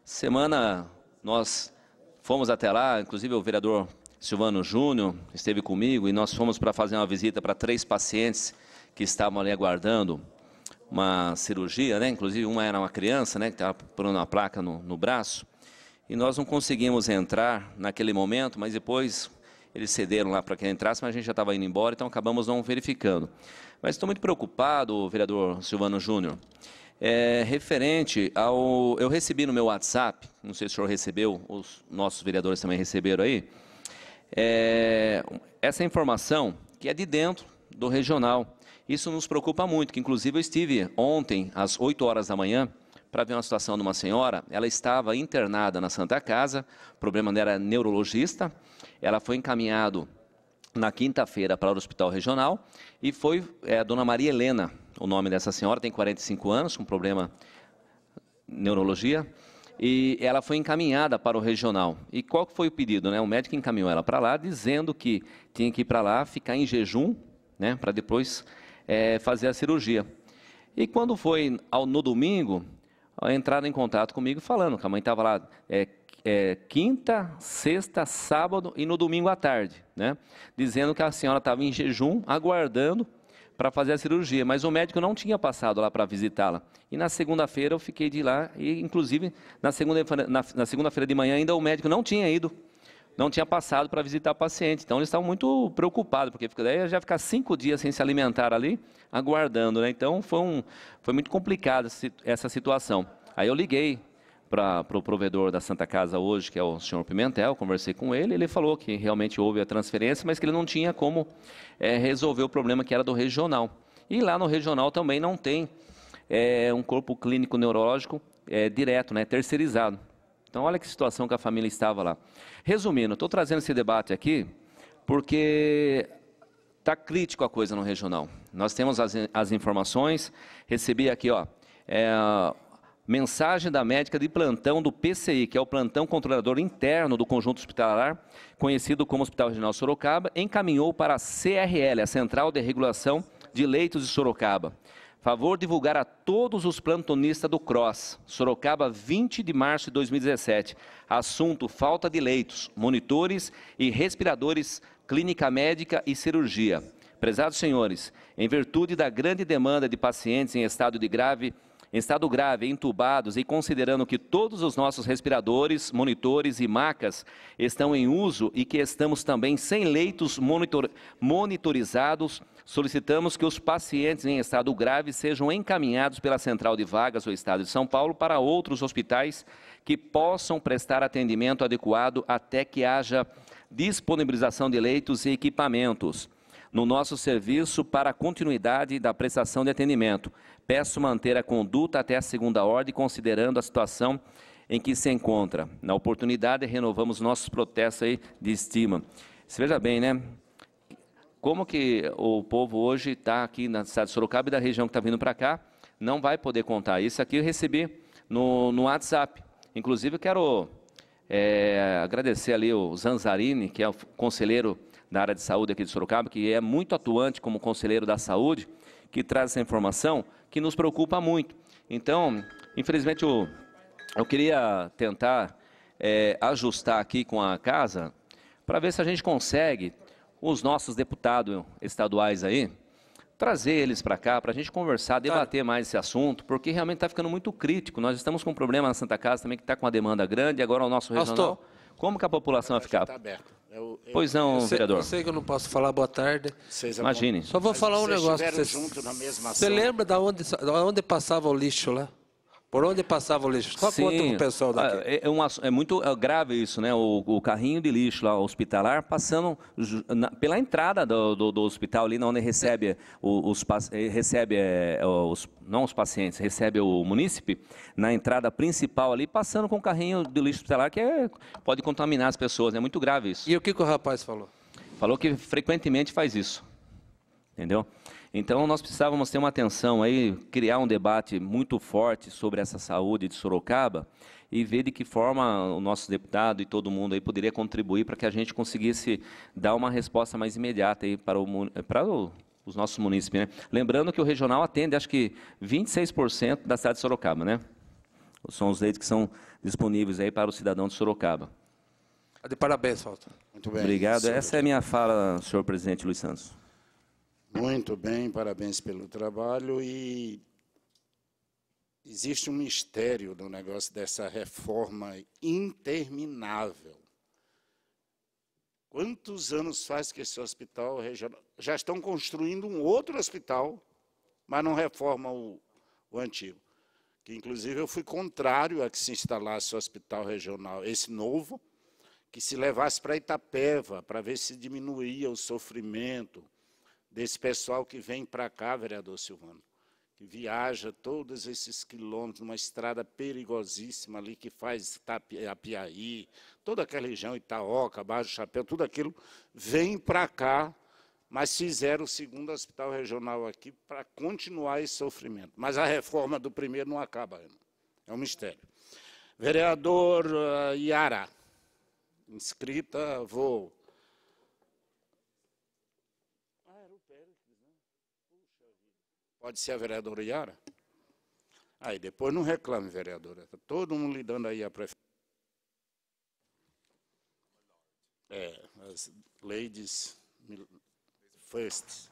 semana nós fomos até lá, inclusive o vereador Silvano Júnior esteve comigo e nós fomos para fazer uma visita para três pacientes que estavam ali aguardando uma cirurgia, né? Inclusive uma era uma criança, né? Que estava pondo uma placa no, no braço. E nós não conseguimos entrar naquele momento, mas depois eles cederam lá para que entrasse, mas a gente já estava indo embora, então acabamos não verificando. Mas estou muito preocupado, vereador Silvano Júnior, é, referente ao... Eu recebi no meu WhatsApp, não sei se o senhor recebeu, os nossos vereadores também receberam aí, é, essa informação que é de dentro do regional. Isso nos preocupa muito, que inclusive eu estive ontem, às 8 horas da manhã, para ver uma situação de uma senhora. Ela estava internada na Santa Casa, o problema dela era neurologista. Ela foi encaminhado na quinta-feira para o hospital regional e foi é, a dona Maria Helena, o nome dessa senhora, tem 45 anos, com problema neurologia, e ela foi encaminhada para o regional. E qual foi o pedido? Né? O médico encaminhou ela para lá, dizendo que tinha que ir para lá, ficar em jejum, né, para depois é, fazer a cirurgia. E quando foi ao, no domingo, entraram em contato comigo falando que a mãe estava lá é, é, quinta, sexta, sábado e no domingo à tarde, né? Dizendo que a senhora estava em jejum, aguardando para fazer a cirurgia, mas o médico não tinha passado lá para visitá-la. E na segunda-feira eu fiquei de lá, e inclusive na segunda-feira na, na segunda de manhã ainda o médico não tinha ido, não tinha passado para visitar o paciente. Então eles estavam muito preocupados, porque daí já ficar cinco dias sem se alimentar ali, aguardando. Né? Então foi, um, foi muito complicada essa situação. Aí eu liguei para o provedor da Santa Casa hoje, que é o senhor Pimentel, conversei com ele, ele falou que realmente houve a transferência, mas que ele não tinha como é, resolver o problema que era do regional. E lá no regional também não tem é, um corpo clínico neurológico é, direto, né, terceirizado. Então, olha que situação que a família estava lá. Resumindo, estou trazendo esse debate aqui porque está crítico a coisa no regional. Nós temos as, as informações, recebi aqui, ó, Mensagem da médica de plantão do PCI, que é o plantão controlador interno do conjunto hospitalar, conhecido como Hospital Regional Sorocaba, encaminhou para a CRL, a Central de Regulação de Leitos de Sorocaba. Favor divulgar a todos os plantonistas do CROSS, Sorocaba, 20 de março de 2017. Assunto: falta de leitos, monitores e respiradores, clínica médica e cirurgia. Prezados senhores, em virtude da grande demanda de pacientes em estado de grave em estado grave, entubados e considerando que todos os nossos respiradores, monitores e macas estão em uso e que estamos também sem leitos monitor, monitorizados, solicitamos que os pacientes em estado grave sejam encaminhados pela Central de Vagas do Estado de São Paulo para outros hospitais que possam prestar atendimento adequado até que haja disponibilização de leitos e equipamentos no nosso serviço para a continuidade da prestação de atendimento. Peço manter a conduta até a segunda ordem, considerando a situação em que se encontra. Na oportunidade, renovamos nossos protestos aí de estima. Se veja bem, né? Como que o povo hoje está aqui na cidade de Sorocaba e da região que está vindo para cá, não vai poder contar. Isso aqui eu recebi no, no WhatsApp. Inclusive, eu quero é, agradecer ali o Zanzarini, que é o conselheiro da área de saúde aqui de Sorocaba, que é muito atuante como conselheiro da saúde, que traz essa informação que nos preocupa muito. Então, infelizmente, eu, eu queria tentar é, ajustar aqui com a casa para ver se a gente consegue os nossos deputados estaduais aí, trazer eles para cá, para a gente conversar, tá. debater mais esse assunto, porque realmente está ficando muito crítico. Nós estamos com um problema na Santa Casa também, que está com uma demanda grande, e agora o nosso regional... Pastor, Como que a população vai ficar? Está aberto. Eu, eu, pois não, eu sei, vereador. Eu sei que eu não posso falar boa tarde. Vocês Imagine. Só vou falar um negócio. Vocês junto na mesma Você lembra da onde, da onde passava o lixo lá? Por onde passava o lixo? Só Sim. com o pessoal daqui. É, é, é muito é grave isso, né? O, o, carrinho de lixo lá, hospitalar, passando na, pela entrada do, do, do, hospital ali, onde recebe os, os eh, recebe eh, os, não os pacientes, recebe o munícipe, na entrada principal ali, passando com o carrinho de lixo hospitalar, que é, pode contaminar as pessoas, né? é muito grave isso. E o que, que o rapaz falou? Falou que frequentemente faz isso, entendeu? Então, nós precisávamos ter uma atenção aí, criar um debate muito forte sobre essa saúde de Sorocaba e ver de que forma o nosso deputado e todo mundo aí poderia contribuir para que a gente conseguisse dar uma resposta mais imediata aí para o, para o os nossos munícipes. Né? Lembrando que o regional atende, acho que 26% da cidade de Sorocaba, né? São os leitos que são disponíveis aí para o cidadão de Sorocaba. De parabéns, Walter. Muito bem. Obrigado. Essa é a minha fala, senhor presidente Luiz Santos. Muito bem, parabéns pelo trabalho. E existe um mistério no negócio dessa reforma interminável. Quantos anos faz que esse hospital regional. Já estão construindo um outro hospital, mas não reforma o, o antigo. Que, inclusive, eu fui contrário a que se instalasse o hospital regional, esse novo, que se levasse para Itapeva, para ver se diminuía o sofrimento desse pessoal que vem para cá, vereador Silvano, que viaja todos esses quilômetros numa estrada perigosíssima ali que faz Apiaí, toda aquela região, Itaoca, Baixo Chapéu, tudo aquilo, vem para cá, mas fizeram o segundo hospital regional aqui para continuar esse sofrimento. Mas a reforma do primeiro não acaba ainda. É um mistério. Vereador eh, Iara, inscrita, vou Pode ser a vereadora Yara? Aí ah, depois não reclame, vereadora. Está todo mundo lidando aí a prefeitura. É, as ladies first.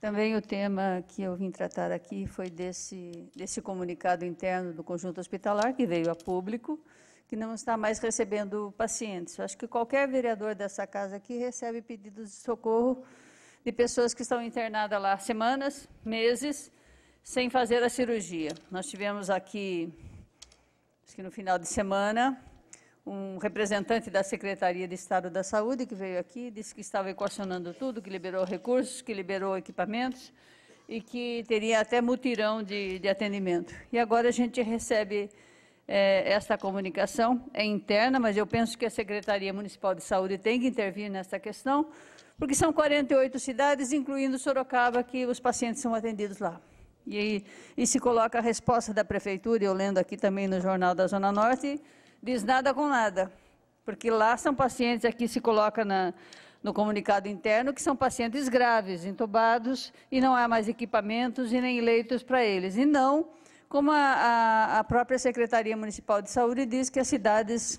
Também o tema que eu vim tratar aqui foi desse, desse comunicado interno do conjunto hospitalar, que veio a público, que não está mais recebendo pacientes. Eu acho que qualquer vereador dessa casa aqui recebe pedidos de socorro de pessoas que estão internadas lá semanas, meses, sem fazer a cirurgia. Nós tivemos aqui, acho que no final de semana, um representante da Secretaria de Estado da Saúde que veio aqui, disse que estava equacionando tudo, que liberou recursos, que liberou equipamentos e que teria até mutirão de, de atendimento. E agora a gente recebe é, esta comunicação, é interna, mas eu penso que a Secretaria Municipal de Saúde tem que intervir nesta questão, porque são 48 cidades, incluindo Sorocaba, que os pacientes são atendidos lá. E, e se coloca a resposta da prefeitura, eu lendo aqui também no Jornal da Zona Norte, diz nada com nada, porque lá são pacientes, aqui se coloca na, no comunicado interno que são pacientes graves, entubados, e não há mais equipamentos e nem leitos para eles. E não, como a, a, própria Secretaria Municipal de Saúde diz que as cidades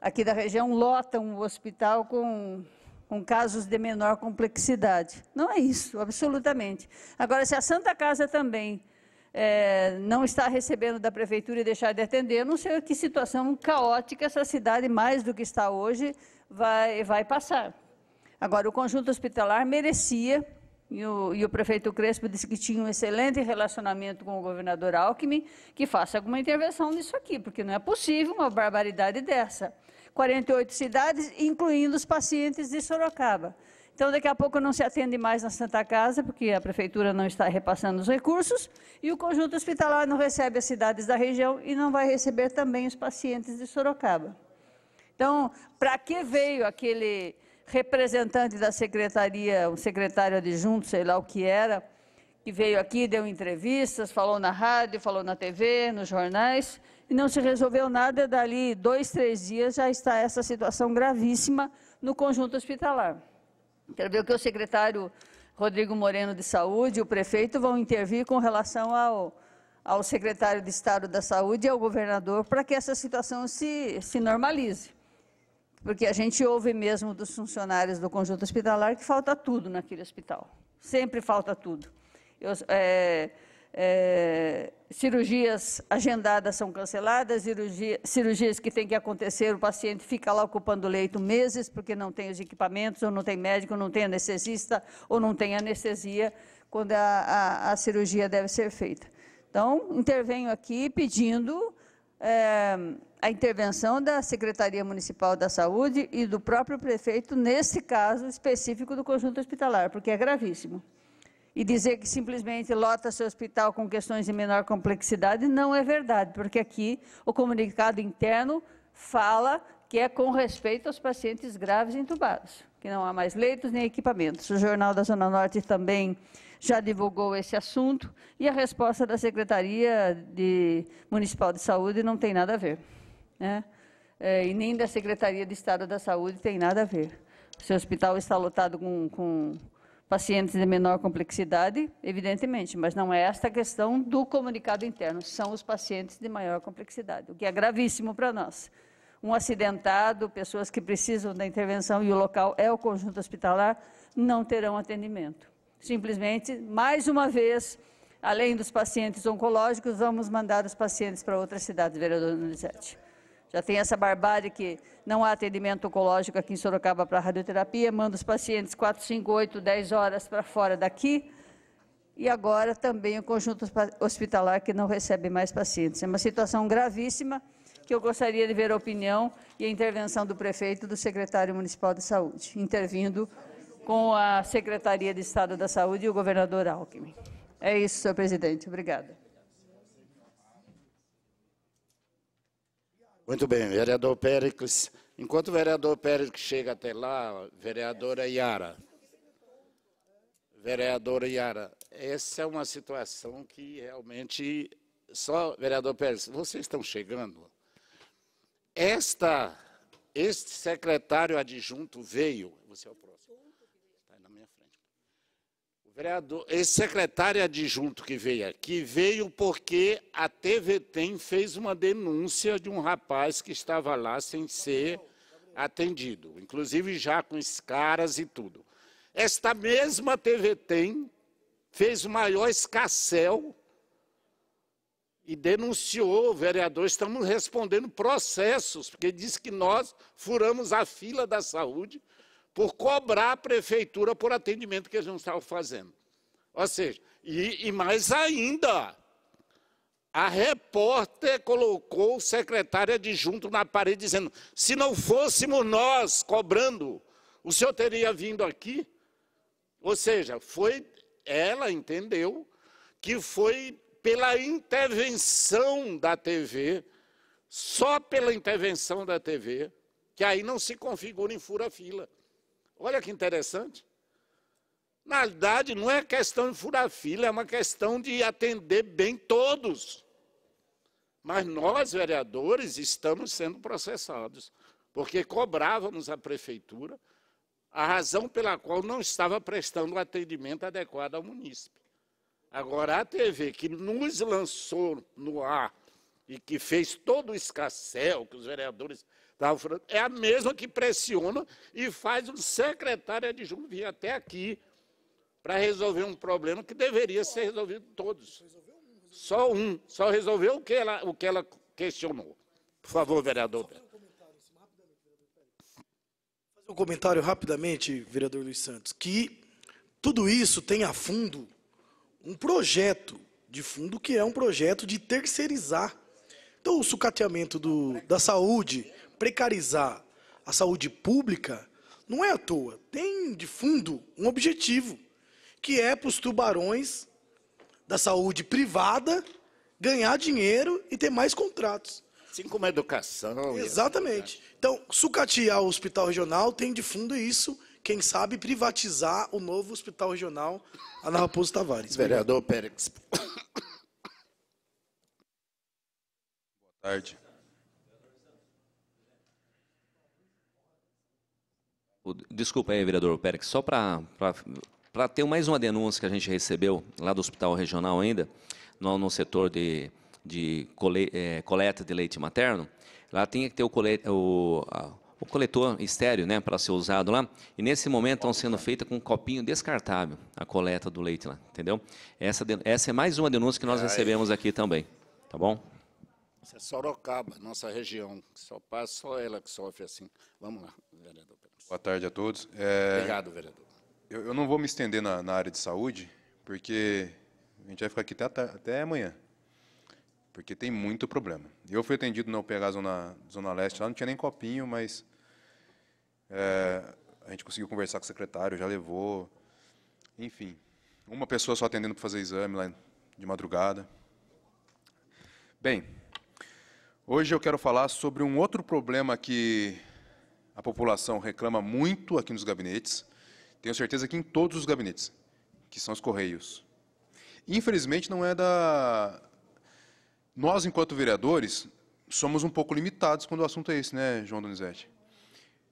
aqui da região lotam o hospital com com casos de menor complexidade. Não é isso, absolutamente. Agora, se a Santa Casa também é, não está recebendo da prefeitura e deixar de atender, não sei que situação caótica essa cidade, mais do que está hoje, vai, vai passar. Agora, o conjunto hospitalar merecia, e o, e o, prefeito Crespo disse que tinha um excelente relacionamento com o governador Alckmin, que faça alguma intervenção nisso aqui, porque não é possível uma barbaridade dessa. 48 cidades, incluindo os pacientes de Sorocaba. Então, daqui a pouco não se atende mais na Santa Casa, porque a prefeitura não está repassando os recursos, e o conjunto hospitalar não recebe as cidades da região e não vai receber também os pacientes de Sorocaba. Então, para que veio aquele representante da secretaria, um secretário adjunto, sei lá o que era, que veio aqui, deu entrevistas, falou na rádio, falou na TV, nos jornais, e não se resolveu nada. Dali dois, três dias já está essa situação gravíssima no conjunto hospitalar. Quero ver o que o secretário Rodrigo Moreno de Saúde e o prefeito vão intervir com relação ao, ao secretário de Estado da Saúde e ao governador para que essa situação se, se normalize. Porque a gente ouve mesmo dos funcionários do conjunto hospitalar que falta tudo naquele hospital. Sempre falta tudo. Eu, é, é, cirurgias agendadas são canceladas, cirurgia, cirurgias que têm que acontecer, o paciente fica lá ocupando leito meses porque não tem os equipamentos, ou não tem médico, ou não tem anestesista, ou não tem anestesia quando a, a, a cirurgia deve ser feita. Então, intervenho aqui pedindo é, a intervenção da Secretaria Municipal da Saúde e do próprio prefeito nesse caso específico do conjunto hospitalar, porque é gravíssimo e dizer que simplesmente lota seu hospital com questões de menor complexidade não é verdade, porque aqui o comunicado interno fala que é com respeito aos pacientes graves entubados, que não há mais leitos nem equipamentos. O Jornal da Zona Norte também já divulgou esse assunto e a resposta da Secretaria de Municipal de Saúde não tem nada a ver, né? É, e nem da Secretaria de Estado da Saúde tem nada a ver. Seu hospital está lotado com, com pacientes de menor complexidade, evidentemente, mas não é esta a questão do comunicado interno, são os pacientes de maior complexidade, o que é gravíssimo para nós. Um acidentado, pessoas que precisam da intervenção e o local é o conjunto hospitalar, não terão atendimento. Simplesmente, mais uma vez, além dos pacientes oncológicos, vamos mandar os pacientes para outras cidades, vereador Nunizete. Já tem essa barbárie que não há atendimento oncológico aqui em Sorocaba para radioterapia, manda os pacientes 4, 5, 8, 10 horas para fora daqui. E agora também o conjunto hospitalar que não recebe mais pacientes. É uma situação gravíssima que eu gostaria de ver a opinião e a intervenção do prefeito e do secretário municipal de saúde, intervindo com a Secretaria de Estado da Saúde e o governador Alckmin. É isso, senhor presidente. Obrigada. Muito bem, vereador Péricles. Enquanto o vereador Péricles chega até lá, vereadora Yara. Vereadora Yara, essa é uma situação que realmente só, vereador Pérez, vocês estão chegando. Esta, este secretário adjunto veio, você é o próximo. Vereador, esse secretário adjunto que veio aqui veio porque a TV Tem fez uma denúncia de um rapaz que estava lá sem ser atendido, inclusive já com escaras e tudo. Esta mesma TV Tem fez o maior escassel e denunciou o vereador. Estamos respondendo processos, porque diz que nós furamos a fila da saúde por cobrar a prefeitura por atendimento que eles não estavam fazendo. Ou seja, e, e mais ainda, a repórter colocou o secretário adjunto na parede dizendo: se não fôssemos nós cobrando, o senhor teria vindo aqui? Ou seja, foi ela entendeu que foi pela intervenção da TV, só pela intervenção da TV, que aí não se configura em fura-fila. Olha que interessante. Na realidade, não é questão de furar fila, é uma questão de atender bem todos. Mas nós, vereadores, estamos sendo processados, porque cobrávamos a prefeitura a razão pela qual não estava prestando o atendimento adequado ao munícipe. Agora, a TV que nos lançou no ar e que fez todo o escassel que os vereadores é a mesma que pressiona e faz o secretário adjunto vir até aqui para resolver um problema que deveria ser resolvido todos. Só um. Só resolveu o que ela, o que ela questionou. Por favor, vereador. Fazer um comentário rapidamente, vereador Luiz Santos, que tudo isso tem a fundo um projeto de fundo que é um projeto de terceirizar então, o sucateamento do, da saúde, precarizar a saúde pública, não é à toa. Tem, de fundo, um objetivo, que é para os tubarões da saúde privada ganhar dinheiro e ter mais contratos. Assim como a educação. Exatamente. Então, sucatear o hospital regional tem de fundo isso. Quem sabe privatizar o novo hospital regional, a Raposo Tavares. Vereador Pérez. Boa tarde. Desculpa aí, vereador Perec. só para ter mais uma denúncia que a gente recebeu lá do Hospital Regional ainda, no, no setor de, de cole, é, coleta de leite materno, lá tinha que ter o, cole, o, a, o coletor estéreo né, para ser usado lá, e nesse momento estão sendo feita com um copinho descartável a coleta do leite lá, entendeu? Essa, essa é mais uma denúncia que nós é, recebemos aqui também, tá bom? Isso é Sorocaba, nossa região, só passa, só ela que sofre assim. Vamos lá, vereador. Boa tarde a todos. É... Obrigado, vereador. Eu, eu, não vou me estender na, na, área de saúde, porque a gente vai ficar aqui até, até amanhã, porque tem muito problema. Eu fui atendido na UPH Zona, Zona Leste, lá não tinha nem copinho, mas é, a gente conseguiu conversar com o secretário, já levou, enfim. Uma pessoa só atendendo para fazer exame lá de madrugada. Bem, Hoje eu quero falar sobre um outro problema que a população reclama muito aqui nos gabinetes, tenho certeza que em todos os gabinetes, que são os correios. Infelizmente não é da nós enquanto vereadores somos um pouco limitados quando o assunto é esse, né, João Donizete?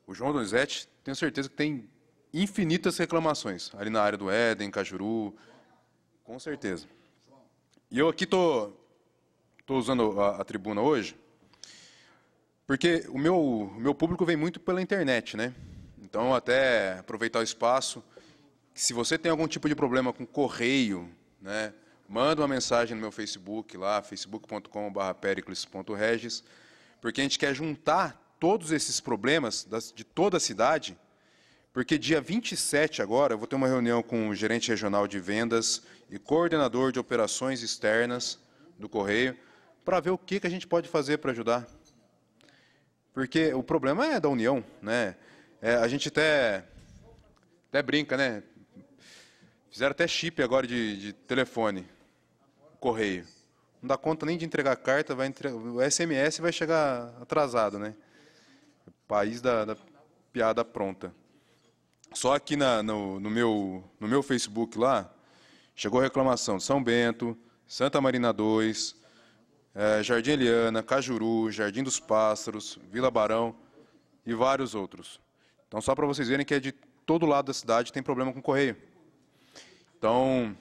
O João Donizete, tenho certeza que tem infinitas reclamações ali na área do Éden, Cajuru, com certeza. E eu aqui tô tô usando a, a tribuna hoje, porque o meu, o meu público vem muito pela internet, né? Então, até aproveitar o espaço, se você tem algum tipo de problema com correio, né, manda uma mensagem no meu Facebook lá, facebook.com.br pericles.regis, porque a gente quer juntar todos esses problemas das, de toda a cidade, porque dia 27 agora eu vou ter uma reunião com o gerente regional de vendas e coordenador de operações externas do Correio, para ver o que, que a gente pode fazer para ajudar. Porque o problema é da união, né? É, a gente até, até brinca, né? Fizeram até chip agora de, de telefone, correio. Não dá conta nem de entregar carta, vai entre... o SMS vai chegar atrasado, né? País da, da piada pronta. Só aqui na, no, no, meu, no meu Facebook lá, chegou reclamação de São Bento, Santa Marina 2, é, Jardim Eliana, Cajuru, Jardim dos Pássaros, Vila Barão e vários outros. Então, só para vocês verem que é de todo lado da cidade tem problema com correio. Então,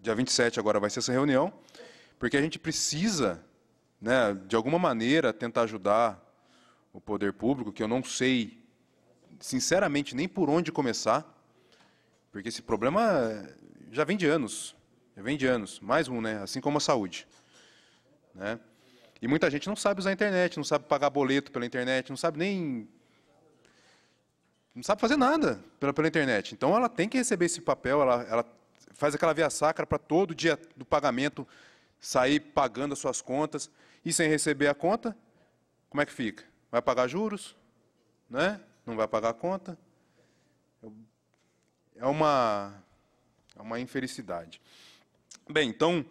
dia 27 agora vai ser essa reunião, porque a gente precisa, né, de alguma maneira, tentar ajudar o poder público, que eu não sei, sinceramente, nem por onde começar, porque esse problema já vem de anos, já vem de anos, mais um, né, assim como a saúde. Né? E muita gente não sabe usar a internet, não sabe pagar boleto pela internet, não sabe nem. não sabe fazer nada pela, pela internet. Então ela tem que receber esse papel, ela, ela faz aquela via sacra para todo dia do pagamento sair pagando as suas contas e sem receber a conta, como é que fica? Vai pagar juros? Né? Não vai pagar a conta? É uma, é uma infelicidade. Bem, então,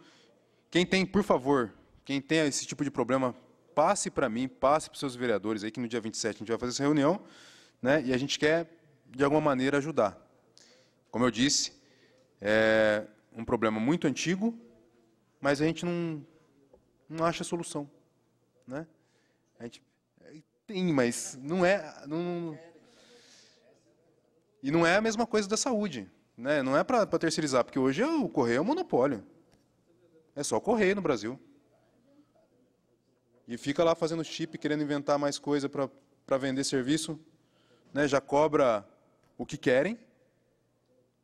quem tem, por favor, quem tem esse tipo de problema, passe para mim, passe para os seus vereadores aí, que no dia 27 a gente vai fazer essa reunião, né? E a gente quer, de alguma maneira, ajudar. Como eu disse, é um problema muito antigo, mas a gente não, não acha solução. Né? A gente tem, mas não é. Não, e não é a mesma coisa da saúde. Né? Não é para terceirizar, porque hoje é o correio é um monopólio. É só correio no Brasil e fica lá fazendo chip, querendo inventar mais coisa para vender serviço, né? já cobra o que querem,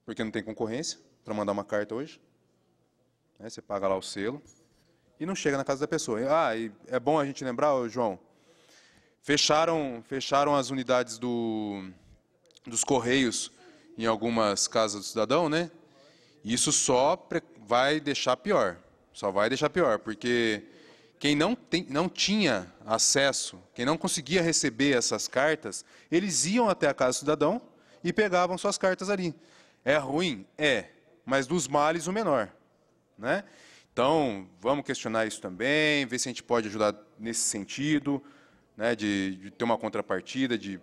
porque não tem concorrência para mandar uma carta hoje. Né? Você paga lá o selo e não chega na casa da pessoa. Ah, e é bom a gente lembrar, João, fecharam, fecharam as unidades do, dos correios em algumas casas do cidadão, né? Isso só vai deixar pior, só vai deixar pior, porque quem não, tem, não tinha acesso, quem não conseguia receber essas cartas, eles iam até a casa do cidadão e pegavam suas cartas ali. É ruim? É, mas dos males o menor. Né? Então, vamos questionar isso também, ver se a gente pode ajudar nesse sentido, né, de, de ter uma contrapartida, de,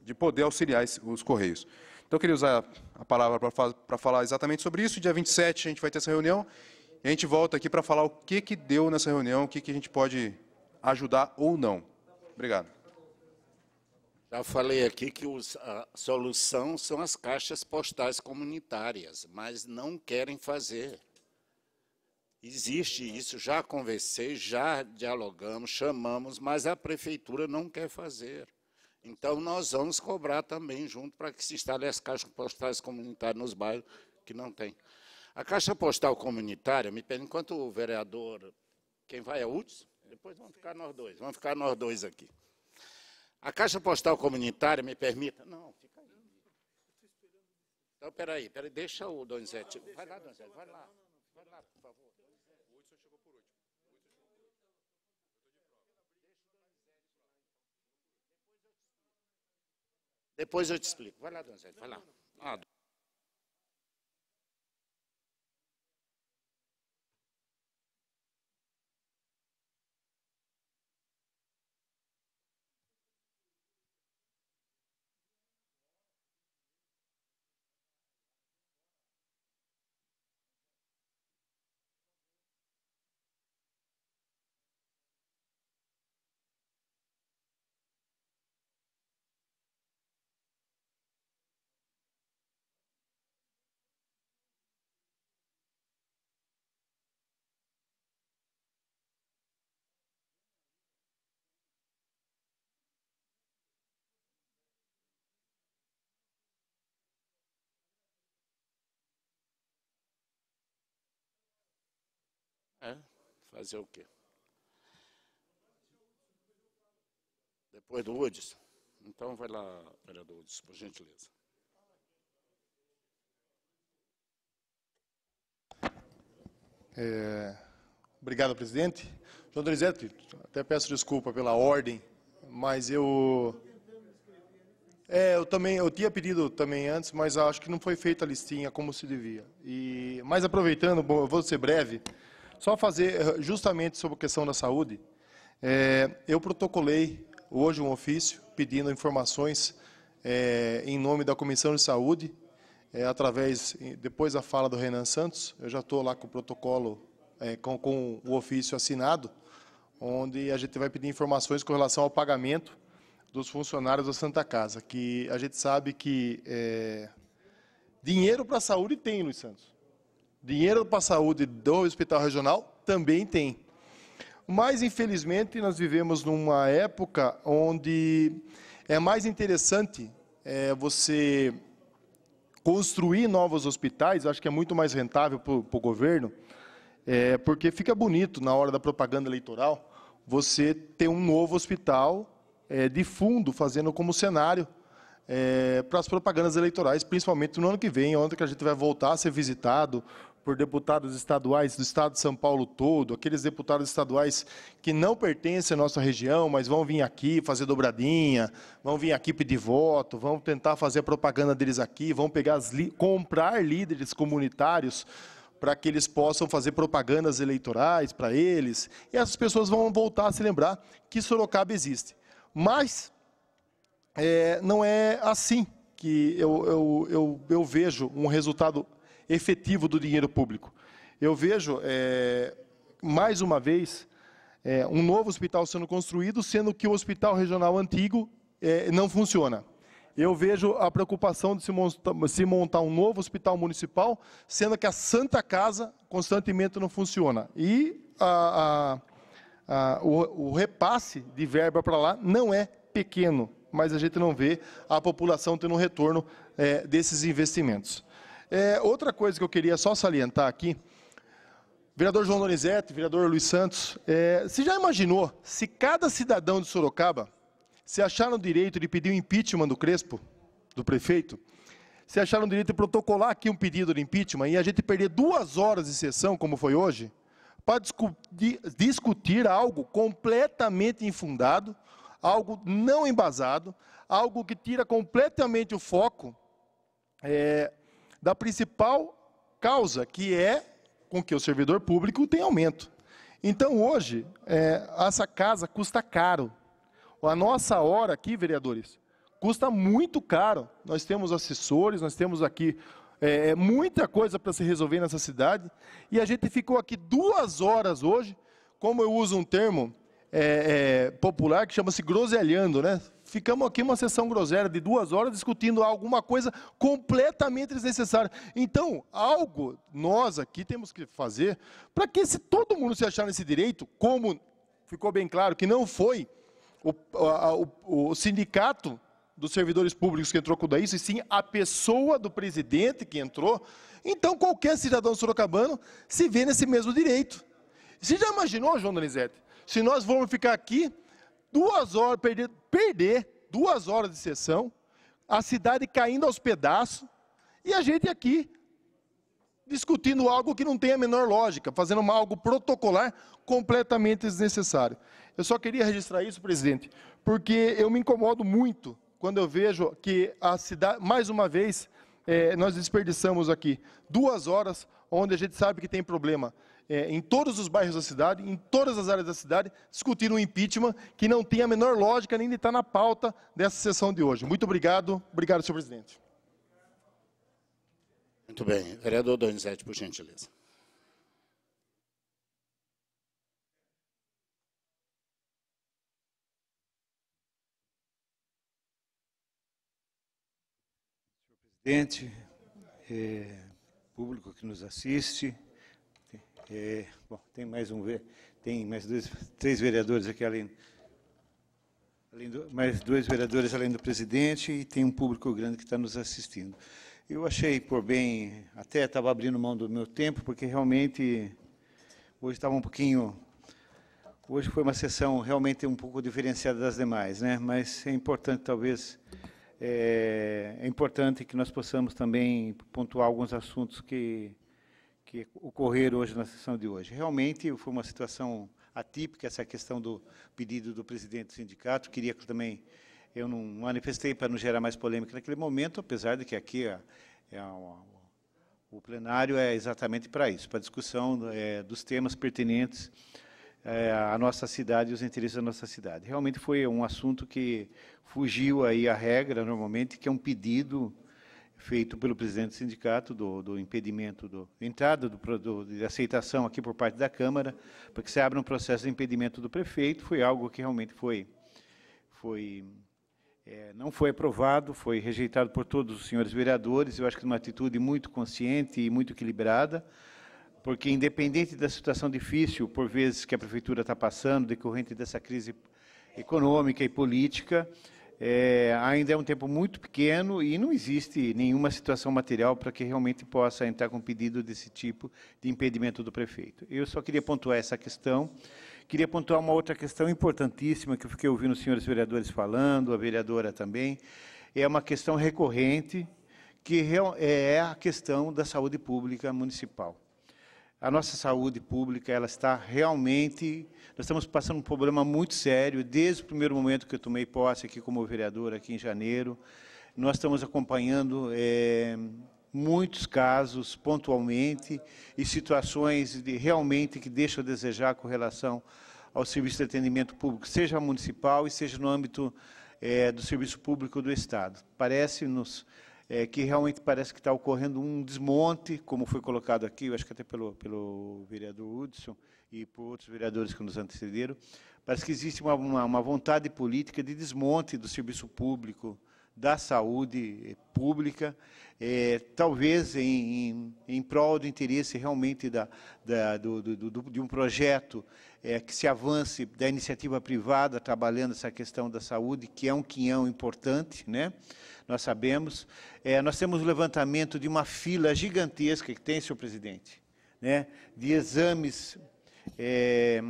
de poder auxiliar os Correios. Então, eu queria usar a palavra para falar exatamente sobre isso. Dia 27, a gente vai ter essa reunião. E a gente volta aqui para falar o que, que deu nessa reunião, o que, que a gente pode ajudar ou não. Obrigado. Já falei aqui que os, a solução são as caixas postais comunitárias, mas não querem fazer. Existe isso, já conversei, já dialogamos, chamamos, mas a prefeitura não quer fazer. Então, nós vamos cobrar também junto para que se instalem as caixas postais comunitárias nos bairros que não tem. A Caixa Postal Comunitária, me pede, enquanto o vereador, quem vai é o Hudson, depois vão ficar nós dois, vão ficar nós dois aqui. A Caixa Postal Comunitária, me permita, não, fica aí. Então, peraí, peraí, deixa o Donizete, vai lá, Donizete, vai lá, vai lá, por favor. Depois eu te explico. Vai lá, Donizete, vai lá. É, fazer o quê? Depois do Udes. Então vai lá, vereador Udes, por gentileza. É, obrigado, presidente. João Donizete, até peço desculpa pela ordem, mas eu... É, eu também, eu tinha pedido também antes, mas acho que não foi feita a listinha como se devia. E, mas aproveitando, bom, eu vou ser breve, só fazer eh, justamente sobre a questão da saúde. É, eu protocolei hoje um ofício pedindo informações é, em nome da Comissão de Saúde, é, através, depois da fala do Renan Santos, eu já estou lá com o protocolo, com, com o ofício assinado, onde a gente vai pedir informações com relação ao pagamento dos funcionários da Santa Casa, que a gente sabe que é, dinheiro para a saúde tem, Luiz Santos dinheiro para a saúde do hospital regional também tem. Mas, infelizmente, nós vivemos numa época onde é mais interessante é, você construir novos hospitais, acho que é muito mais rentável para o governo, é, porque fica bonito na hora da propaganda eleitoral você ter um novo hospital é, de fundo, fazendo como cenário é, para as propagandas eleitorais, principalmente no ano que vem, onde que a gente vai voltar a ser visitado por deputados estaduais do estado de São Paulo todo, aqueles deputados estaduais que não pertencem à nossa região, mas vão vir aqui fazer dobradinha, vão vir aqui pedir voto, vão tentar fazer a propaganda deles aqui, vão pegar comprar líderes comunitários para que eles possam fazer propagandas eleitorais para eles, e essas pessoas vão voltar a se lembrar que Sorocaba existe. Mas é, não é assim que eu, eu, eu, eu vejo um resultado efetivo do dinheiro público. Eu vejo, é, mais uma vez, é, um novo hospital sendo construído, sendo que o hospital regional antigo é, não funciona. Eu vejo a preocupação de se montar, se montar, um novo hospital municipal, sendo que a Santa Casa constantemente não funciona. E a, a, a, o, o repasse de verba para lá não é pequeno, mas a gente não vê a população tendo um retorno é, desses investimentos. É, outra coisa que eu queria só salientar aqui, vereador João Donizete, vereador Luiz Santos, é, você já imaginou se cada cidadão de Sorocaba se achar no direito de pedir o impeachment do Crespo, do prefeito, se achar no direito de protocolar aqui um pedido de impeachment e a gente perder duas horas de sessão, como foi hoje, para discutir, discutir algo completamente infundado, algo não embasado, algo que tira completamente o foco é, da principal causa, que é com que o servidor público tem aumento. Então, hoje, é, essa casa custa caro. A nossa hora aqui, vereadores, custa muito caro. Nós temos assessores, nós temos aqui é, é muita coisa para se resolver nessa cidade. E a gente ficou aqui duas horas hoje, como eu uso um termo é, é popular que chama-se groselhando, né? Ficamos aqui uma sessão groselha de duas horas discutindo alguma coisa completamente desnecessária. Então, algo nós aqui temos que fazer para que se todo mundo se achar nesse direito, como ficou bem claro que não foi o, a, o, o sindicato dos servidores públicos que entrou com isso, e sim a pessoa do presidente que entrou, então qualquer cidadão sorocabano se vê nesse mesmo direito. Você já imaginou, João Donizete, se nós vamos ficar aqui duas horas, perder, perder duas horas de sessão, a cidade caindo aos pedaços, e a gente aqui discutindo algo que não tem a menor lógica, fazendo uma, algo protocolar completamente desnecessário. Eu só queria registrar isso, presidente, porque eu me incomodo muito quando eu vejo que a cidade, mais uma vez, é, nós desperdiçamos aqui duas horas onde a gente sabe que tem problema é, em todos os bairros da cidade, em todas as áreas da cidade, discutir um impeachment que não tem a menor lógica nem de estar na pauta dessa sessão de hoje. Muito obrigado. Obrigado, senhor presidente. Muito bem. Vereador Donizete, por gentileza. Senhor presidente, é, público que nos assiste, é, bom, tem mais um, tem mais dois, três vereadores aqui além, além do, mais dois vereadores além do presidente e tem um público grande que está nos assistindo. Eu achei por bem, até estava abrindo mão do meu tempo, porque realmente hoje estava um pouquinho, hoje foi uma sessão realmente um pouco diferenciada das demais, né? Mas é importante talvez é, é importante que nós possamos também pontuar alguns assuntos que que ocorreram hoje na sessão de hoje. Realmente foi uma situação atípica essa questão do pedido do presidente do sindicato. Queria que também eu não manifestei para não gerar mais polêmica naquele momento, apesar de que aqui é, é uma, o plenário é exatamente para isso, para discussão é, dos temas pertinentes é, à nossa cidade e os interesses da nossa cidade. Realmente foi um assunto que fugiu aí a regra normalmente, que é um pedido feito pelo presidente do sindicato, do, do impedimento do entrada, do, do, de aceitação aqui por parte da Câmara, para que se abra um processo de impedimento do prefeito, foi algo que realmente foi, foi é, não foi aprovado, foi rejeitado por todos os senhores vereadores, eu acho que numa atitude muito consciente e muito equilibrada, porque independente da situação difícil, por vezes, que a prefeitura está passando, decorrente dessa crise econômica e política, é, ainda é um tempo muito pequeno e não existe nenhuma situação material para que realmente possa entrar com pedido desse tipo de impedimento do prefeito. Eu só queria pontuar essa questão. Queria pontuar uma outra questão importantíssima que eu fiquei ouvindo os senhores vereadores falando, a vereadora também. É uma questão recorrente, que é a questão da saúde pública municipal a nossa saúde pública ela está realmente... Nós estamos passando um problema muito sério, desde o primeiro momento que eu tomei posse aqui como vereador, aqui em janeiro. Nós estamos acompanhando é, muitos casos pontualmente e situações de, realmente que deixam a desejar com relação ao serviço de atendimento público, seja municipal e seja no âmbito é, do serviço público do Estado. Parece-nos é, que realmente parece que está ocorrendo um desmonte, como foi colocado aqui, eu acho que até pelo, pelo vereador Hudson e por outros vereadores que nos antecederam, parece que existe uma, uma, uma vontade política de desmonte do serviço público, da saúde eh, pública, é, talvez em, em, em, prol do interesse realmente da, da, do, do, do, de um projeto é, que se avance da iniciativa privada trabalhando essa questão da saúde, que é um quinhão importante, né? nós sabemos. É, nós temos o levantamento de uma fila gigantesca que tem, senhor presidente, né? de exames. É,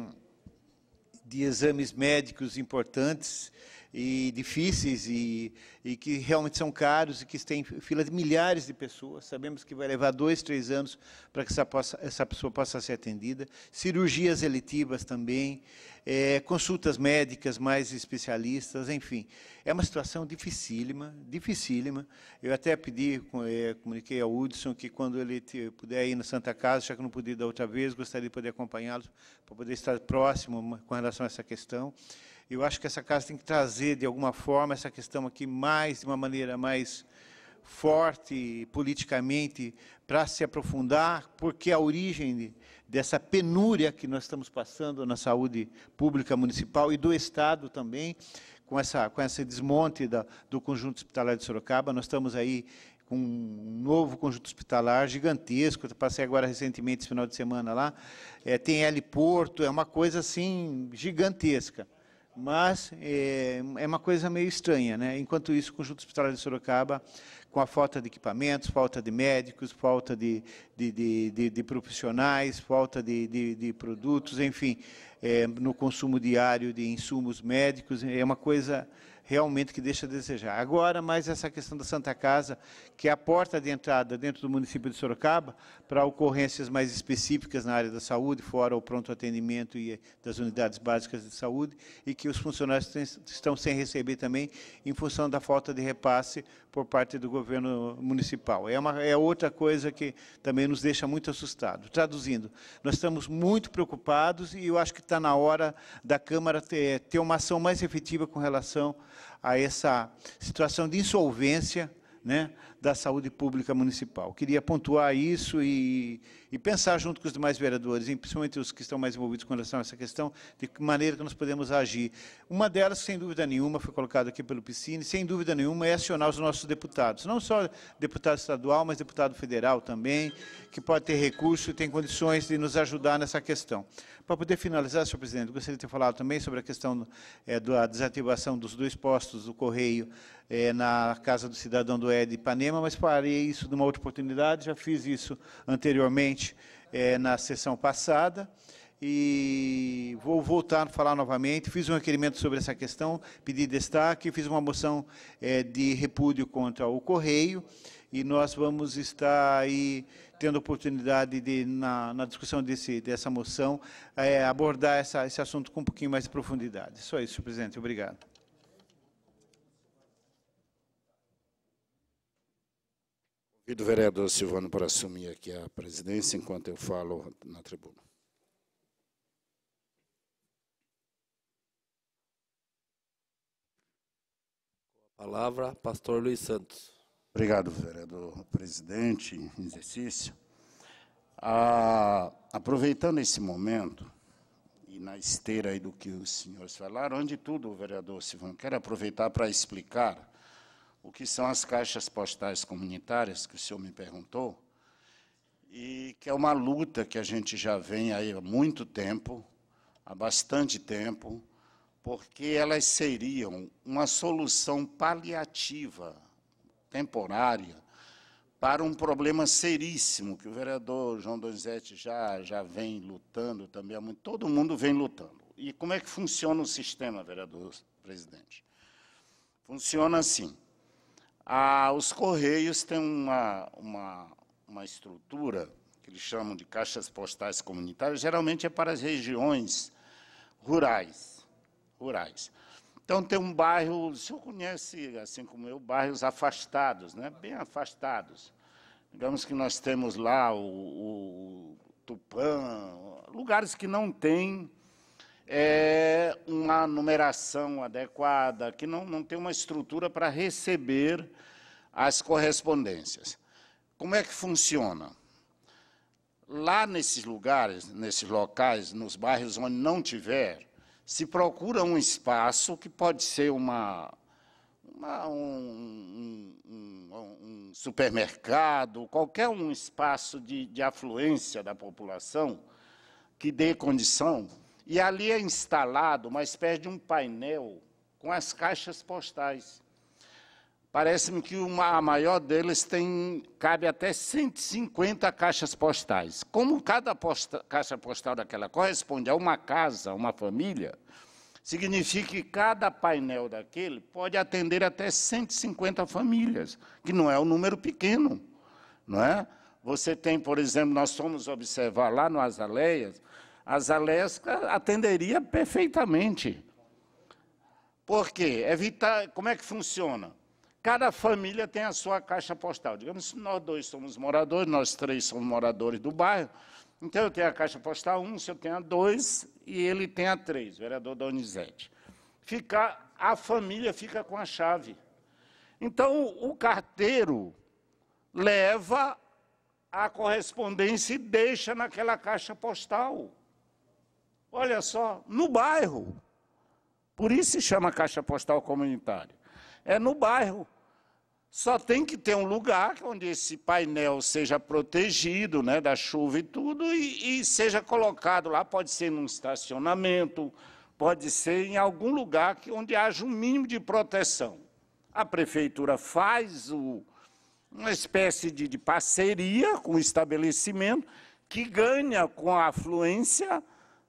de exames médicos importantes e difíceis e, e que realmente são caros e que têm fila de milhares de pessoas. Sabemos que vai levar dois, três anos para que essa, possa, essa pessoa possa ser atendida. Cirurgias eletivas também, é, consultas médicas mais especialistas, enfim. É uma situação dificílima, dificílima. Eu até pedi, é, comuniquei ao Hudson que quando ele puder ir na Santa Casa, já que não pude da outra vez, gostaria de poder acompanhá-lo, para poder estar próximo com relação a essa questão. Eu acho que essa casa tem que trazer, de alguma forma, essa questão aqui mais, de uma maneira mais forte politicamente, para se aprofundar, porque a origem dessa penúria que nós estamos passando na saúde pública municipal e do Estado também, com, essa, com esse desmonte da, do conjunto hospitalar de Sorocaba, nós estamos aí com um novo conjunto hospitalar gigantesco. Eu passei agora recentemente, esse final de semana lá. É, tem heliporto, Porto, é uma coisa assim gigantesca mas é, é, uma coisa meio estranha. Né? Enquanto isso, o Conjunto Hospitalar de Sorocaba, com a falta de equipamentos, falta de médicos, falta de, de, de, de profissionais, falta de, produtos, enfim, é, no consumo diário de insumos médicos, é uma coisa realmente que deixa a desejar. Agora, mais essa questão da Santa Casa, que é a porta de entrada dentro do município de Sorocaba para ocorrências mais específicas na área da saúde, fora o pronto atendimento e das unidades básicas de saúde, e que os funcionários têm, estão sem receber também em função da falta de repasse por parte do governo municipal. É, uma, é outra coisa que também nos deixa muito assustado. Traduzindo, nós estamos muito preocupados e eu acho que está na hora da Câmara ter, ter uma ação mais efetiva com relação a essa situação de insolvência, né? da saúde pública municipal. Queria pontuar isso e, e pensar junto com os demais vereadores, principalmente os que estão mais envolvidos com relação a essa questão, de que maneira que nós podemos agir. Uma delas, sem dúvida nenhuma, foi colocada aqui pelo Piscine, sem dúvida nenhuma, é acionar os nossos deputados, não só deputado estadual, mas deputado federal também, que pode ter recurso e tem condições de nos ajudar nessa questão. Para poder finalizar, senhor presidente, gostaria de ter falado também sobre a questão é, da desativação dos dois postos do Correio é, na Casa do Cidadão do ED Ipanema, mas farei isso numa outra oportunidade. Já fiz isso anteriormente é, na sessão passada e vou voltar a falar novamente. Fiz um requerimento sobre essa questão, pedi destaque, fiz uma moção é, de repúdio contra o Correio e nós vamos estar aí tendo oportunidade de, na, na discussão desse, dessa moção, é, abordar essa, esse assunto com um pouquinho mais de profundidade. Só isso, senhor presidente. Obrigado. Convido o vereador Silvano para assumir aqui a presidência enquanto eu falo na tribuna. A palavra, pastor Luiz Santos. Obrigado, vereador presidente, em exercício. Ah, aproveitando esse momento, e na esteira do que os senhores falaram, onde tudo, vereador Silvano, quero aproveitar para explicar o que são as caixas postais comunitárias, que o senhor me perguntou, e que é uma luta que a gente já vem aí há muito tempo, há bastante tempo, porque elas seriam uma solução paliativa, temporária, para um problema seríssimo que o vereador João Donizete já, já vem lutando também há muito todo mundo vem lutando. E como é que funciona o sistema, vereador presidente? Funciona assim. Ah, os Correios têm uma, uma, uma estrutura que eles chamam de caixas postais comunitárias, geralmente é para as regiões rurais. rurais. Então, tem um bairro, o senhor conhece, assim como eu, bairros afastados, né? bem afastados. Digamos que nós temos lá o, o Tupã, lugares que não têm é, uma numeração adequada, que não, não tem uma estrutura para receber as correspondências. Como é que funciona? Lá nesses lugares, nesses locais, nos bairros onde não tiver, se procura um espaço que pode ser uma, uma um, um, um, um, supermercado, qualquer um espaço de, de afluência da população que dê condição e ali é instalado uma espécie de um painel com as caixas postais. Parece-me que uma, a maior delas tem, cabe até 150 caixas postais. Como cada posta, caixa postal daquela corresponde a uma casa, uma família, significa que cada painel daquele pode atender até 150 famílias, que não é um número pequeno. Não é? Você tem, por exemplo, nós fomos observar lá no Azaleias, a Zalesca atenderia perfeitamente. Por quê? Evitar, como é que funciona? Cada família tem a sua caixa postal. Digamos, nós dois somos moradores, nós três somos moradores do bairro. Então, eu tenho a caixa postal 1, se eu tenho a 2 e ele tem a 3, vereador Donizete. Fica, a família fica com a chave. Então, o carteiro leva a correspondência e deixa naquela caixa postal. Olha só, no bairro. Por isso se chama caixa postal comunitária. É no bairro. Só tem que ter um lugar onde esse painel seja protegido né, da chuva e tudo, e, e seja colocado lá. Pode ser num estacionamento, pode ser em algum lugar que, onde haja um mínimo de proteção. A prefeitura faz o, uma espécie de, de, parceria com o estabelecimento que ganha com a afluência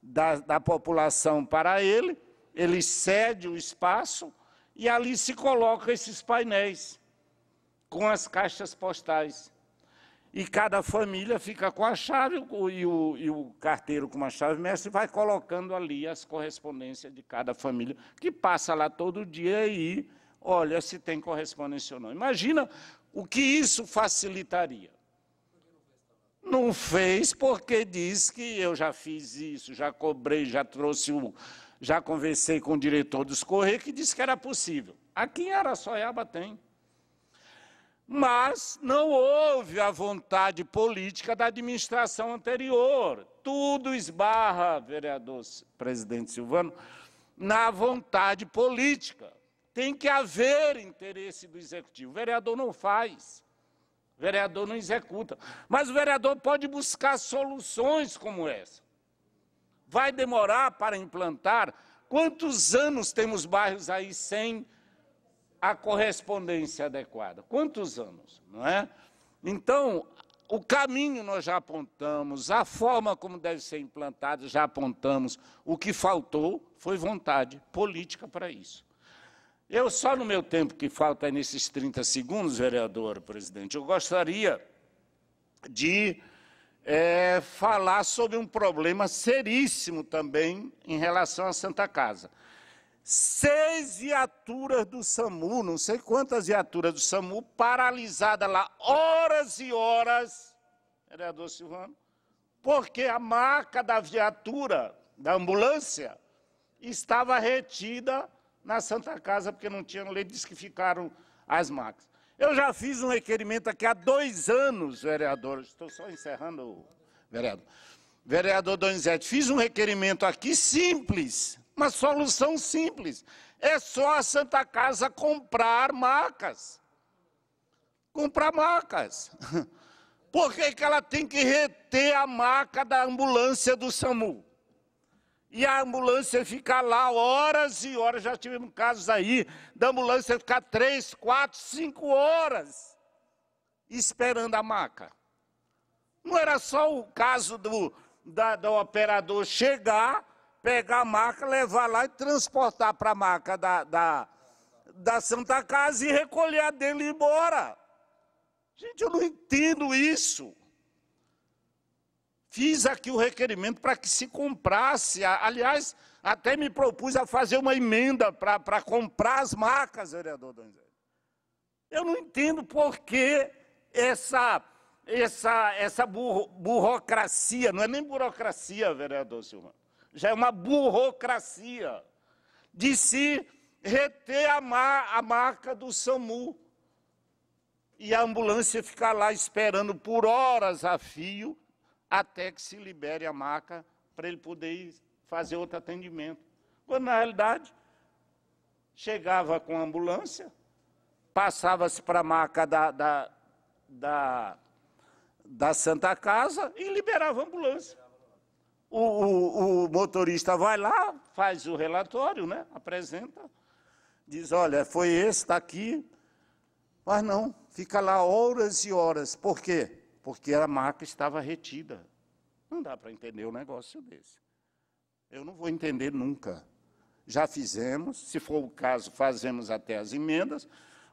da, da população para ele, ele cede o espaço e ali se colocam esses painéis com as caixas postais. E cada família fica com a chave e o, e o carteiro com uma chave mestre vai colocando ali as correspondências de cada família, que passa lá todo dia e olha se tem correspondência ou não. Imagina o que isso facilitaria. Não fez porque diz que eu já fiz isso, já cobrei, já trouxe o. Já conversei com o diretor dos Correios que disse que era possível. Aqui em Araçoiaba tem. Mas não houve a vontade política da administração anterior. Tudo esbarra, vereador presidente Silvano, na vontade política. Tem que haver interesse do executivo. O vereador não faz. O vereador não executa. Mas o vereador pode buscar soluções como essa. Vai demorar para implantar? Quantos anos temos bairros aí sem a correspondência adequada? Quantos anos, não é? Então, o caminho nós já apontamos, a forma como deve ser implantado já apontamos. O que faltou foi vontade política para isso. Eu só no meu tempo que falta é nesses 30 segundos, vereador, presidente, eu gostaria de é, falar sobre um problema seríssimo também em relação à Santa Casa. Seis viaturas do SAMU, não sei quantas viaturas do SAMU, paralisadas lá horas e horas, vereador Silvano, porque a marca da viatura, da ambulância, estava retida na Santa Casa, porque não tinha lei, disse que ficaram as máquinas. Eu já fiz um requerimento aqui há dois anos, vereador, estou só encerrando, vereador. Vereador Donizete, fiz um requerimento aqui simples, uma solução simples. É só a Santa Casa comprar macas. Comprar macas. Por que, que ela tem que reter a maca da ambulância do SAMU? e a ambulância ficar lá horas e horas. Já tivemos casos aí da ambulância ficar três, quatro, cinco horas esperando a maca. Não era só o caso do, da, do operador chegar, pegar a maca, levar lá e transportar para a maca da, da, da Santa Casa e recolher a dele e ir embora. Gente, eu não entendo isso. Fiz aqui o requerimento para que se comprasse. Aliás, até me propus a fazer uma emenda para, comprar as marcas, vereador Donizete. Eu não entendo por que essa, essa, essa buro, burocracia, não é nem burocracia, vereador Silvano. já é uma burocracia de se reter a, mar, a marca do SAMU e a ambulância ficar lá esperando por horas a fio até que se libere a maca para ele poder fazer outro atendimento. Quando, na realidade, chegava com a ambulância, passava-se para a maca da, da, da, da, Santa Casa e liberava a ambulância. O, o, o motorista vai lá, faz o relatório, né? apresenta, diz, olha, foi esse, está aqui. Mas não, fica lá horas e horas. Por quê? porque a marca estava retida. Não dá para entender um negócio desse. Eu não vou entender nunca. Já fizemos, se for o caso, fazemos até as emendas,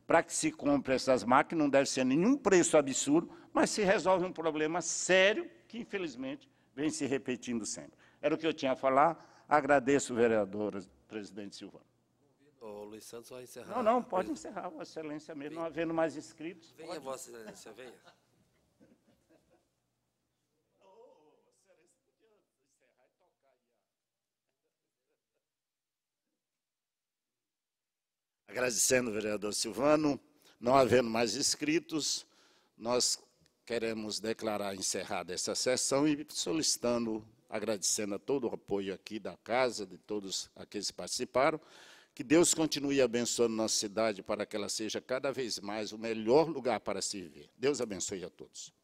para que se compre essas máquinas, não deve ser nenhum preço absurdo, mas se resolve um problema sério que, infelizmente, vem se repetindo sempre. Era o que eu tinha a falar. Agradeço, vereadora, presidente Silvano. O Luiz Santos vai encerrar. Não, não, pode encerrar, Vossa Excelência mesmo, vem. não havendo mais inscritos. Venha, pode. Vossa Excelência, venha. Agradecendo vereador Silvano, não havendo mais inscritos, nós queremos declarar encerrada essa sessão e solicitando, agradecendo a todo o apoio aqui da casa, de todos aqueles que participaram, que Deus continue abençoando nossa cidade para que ela seja cada vez mais o melhor lugar para se viver. Deus abençoe a todos.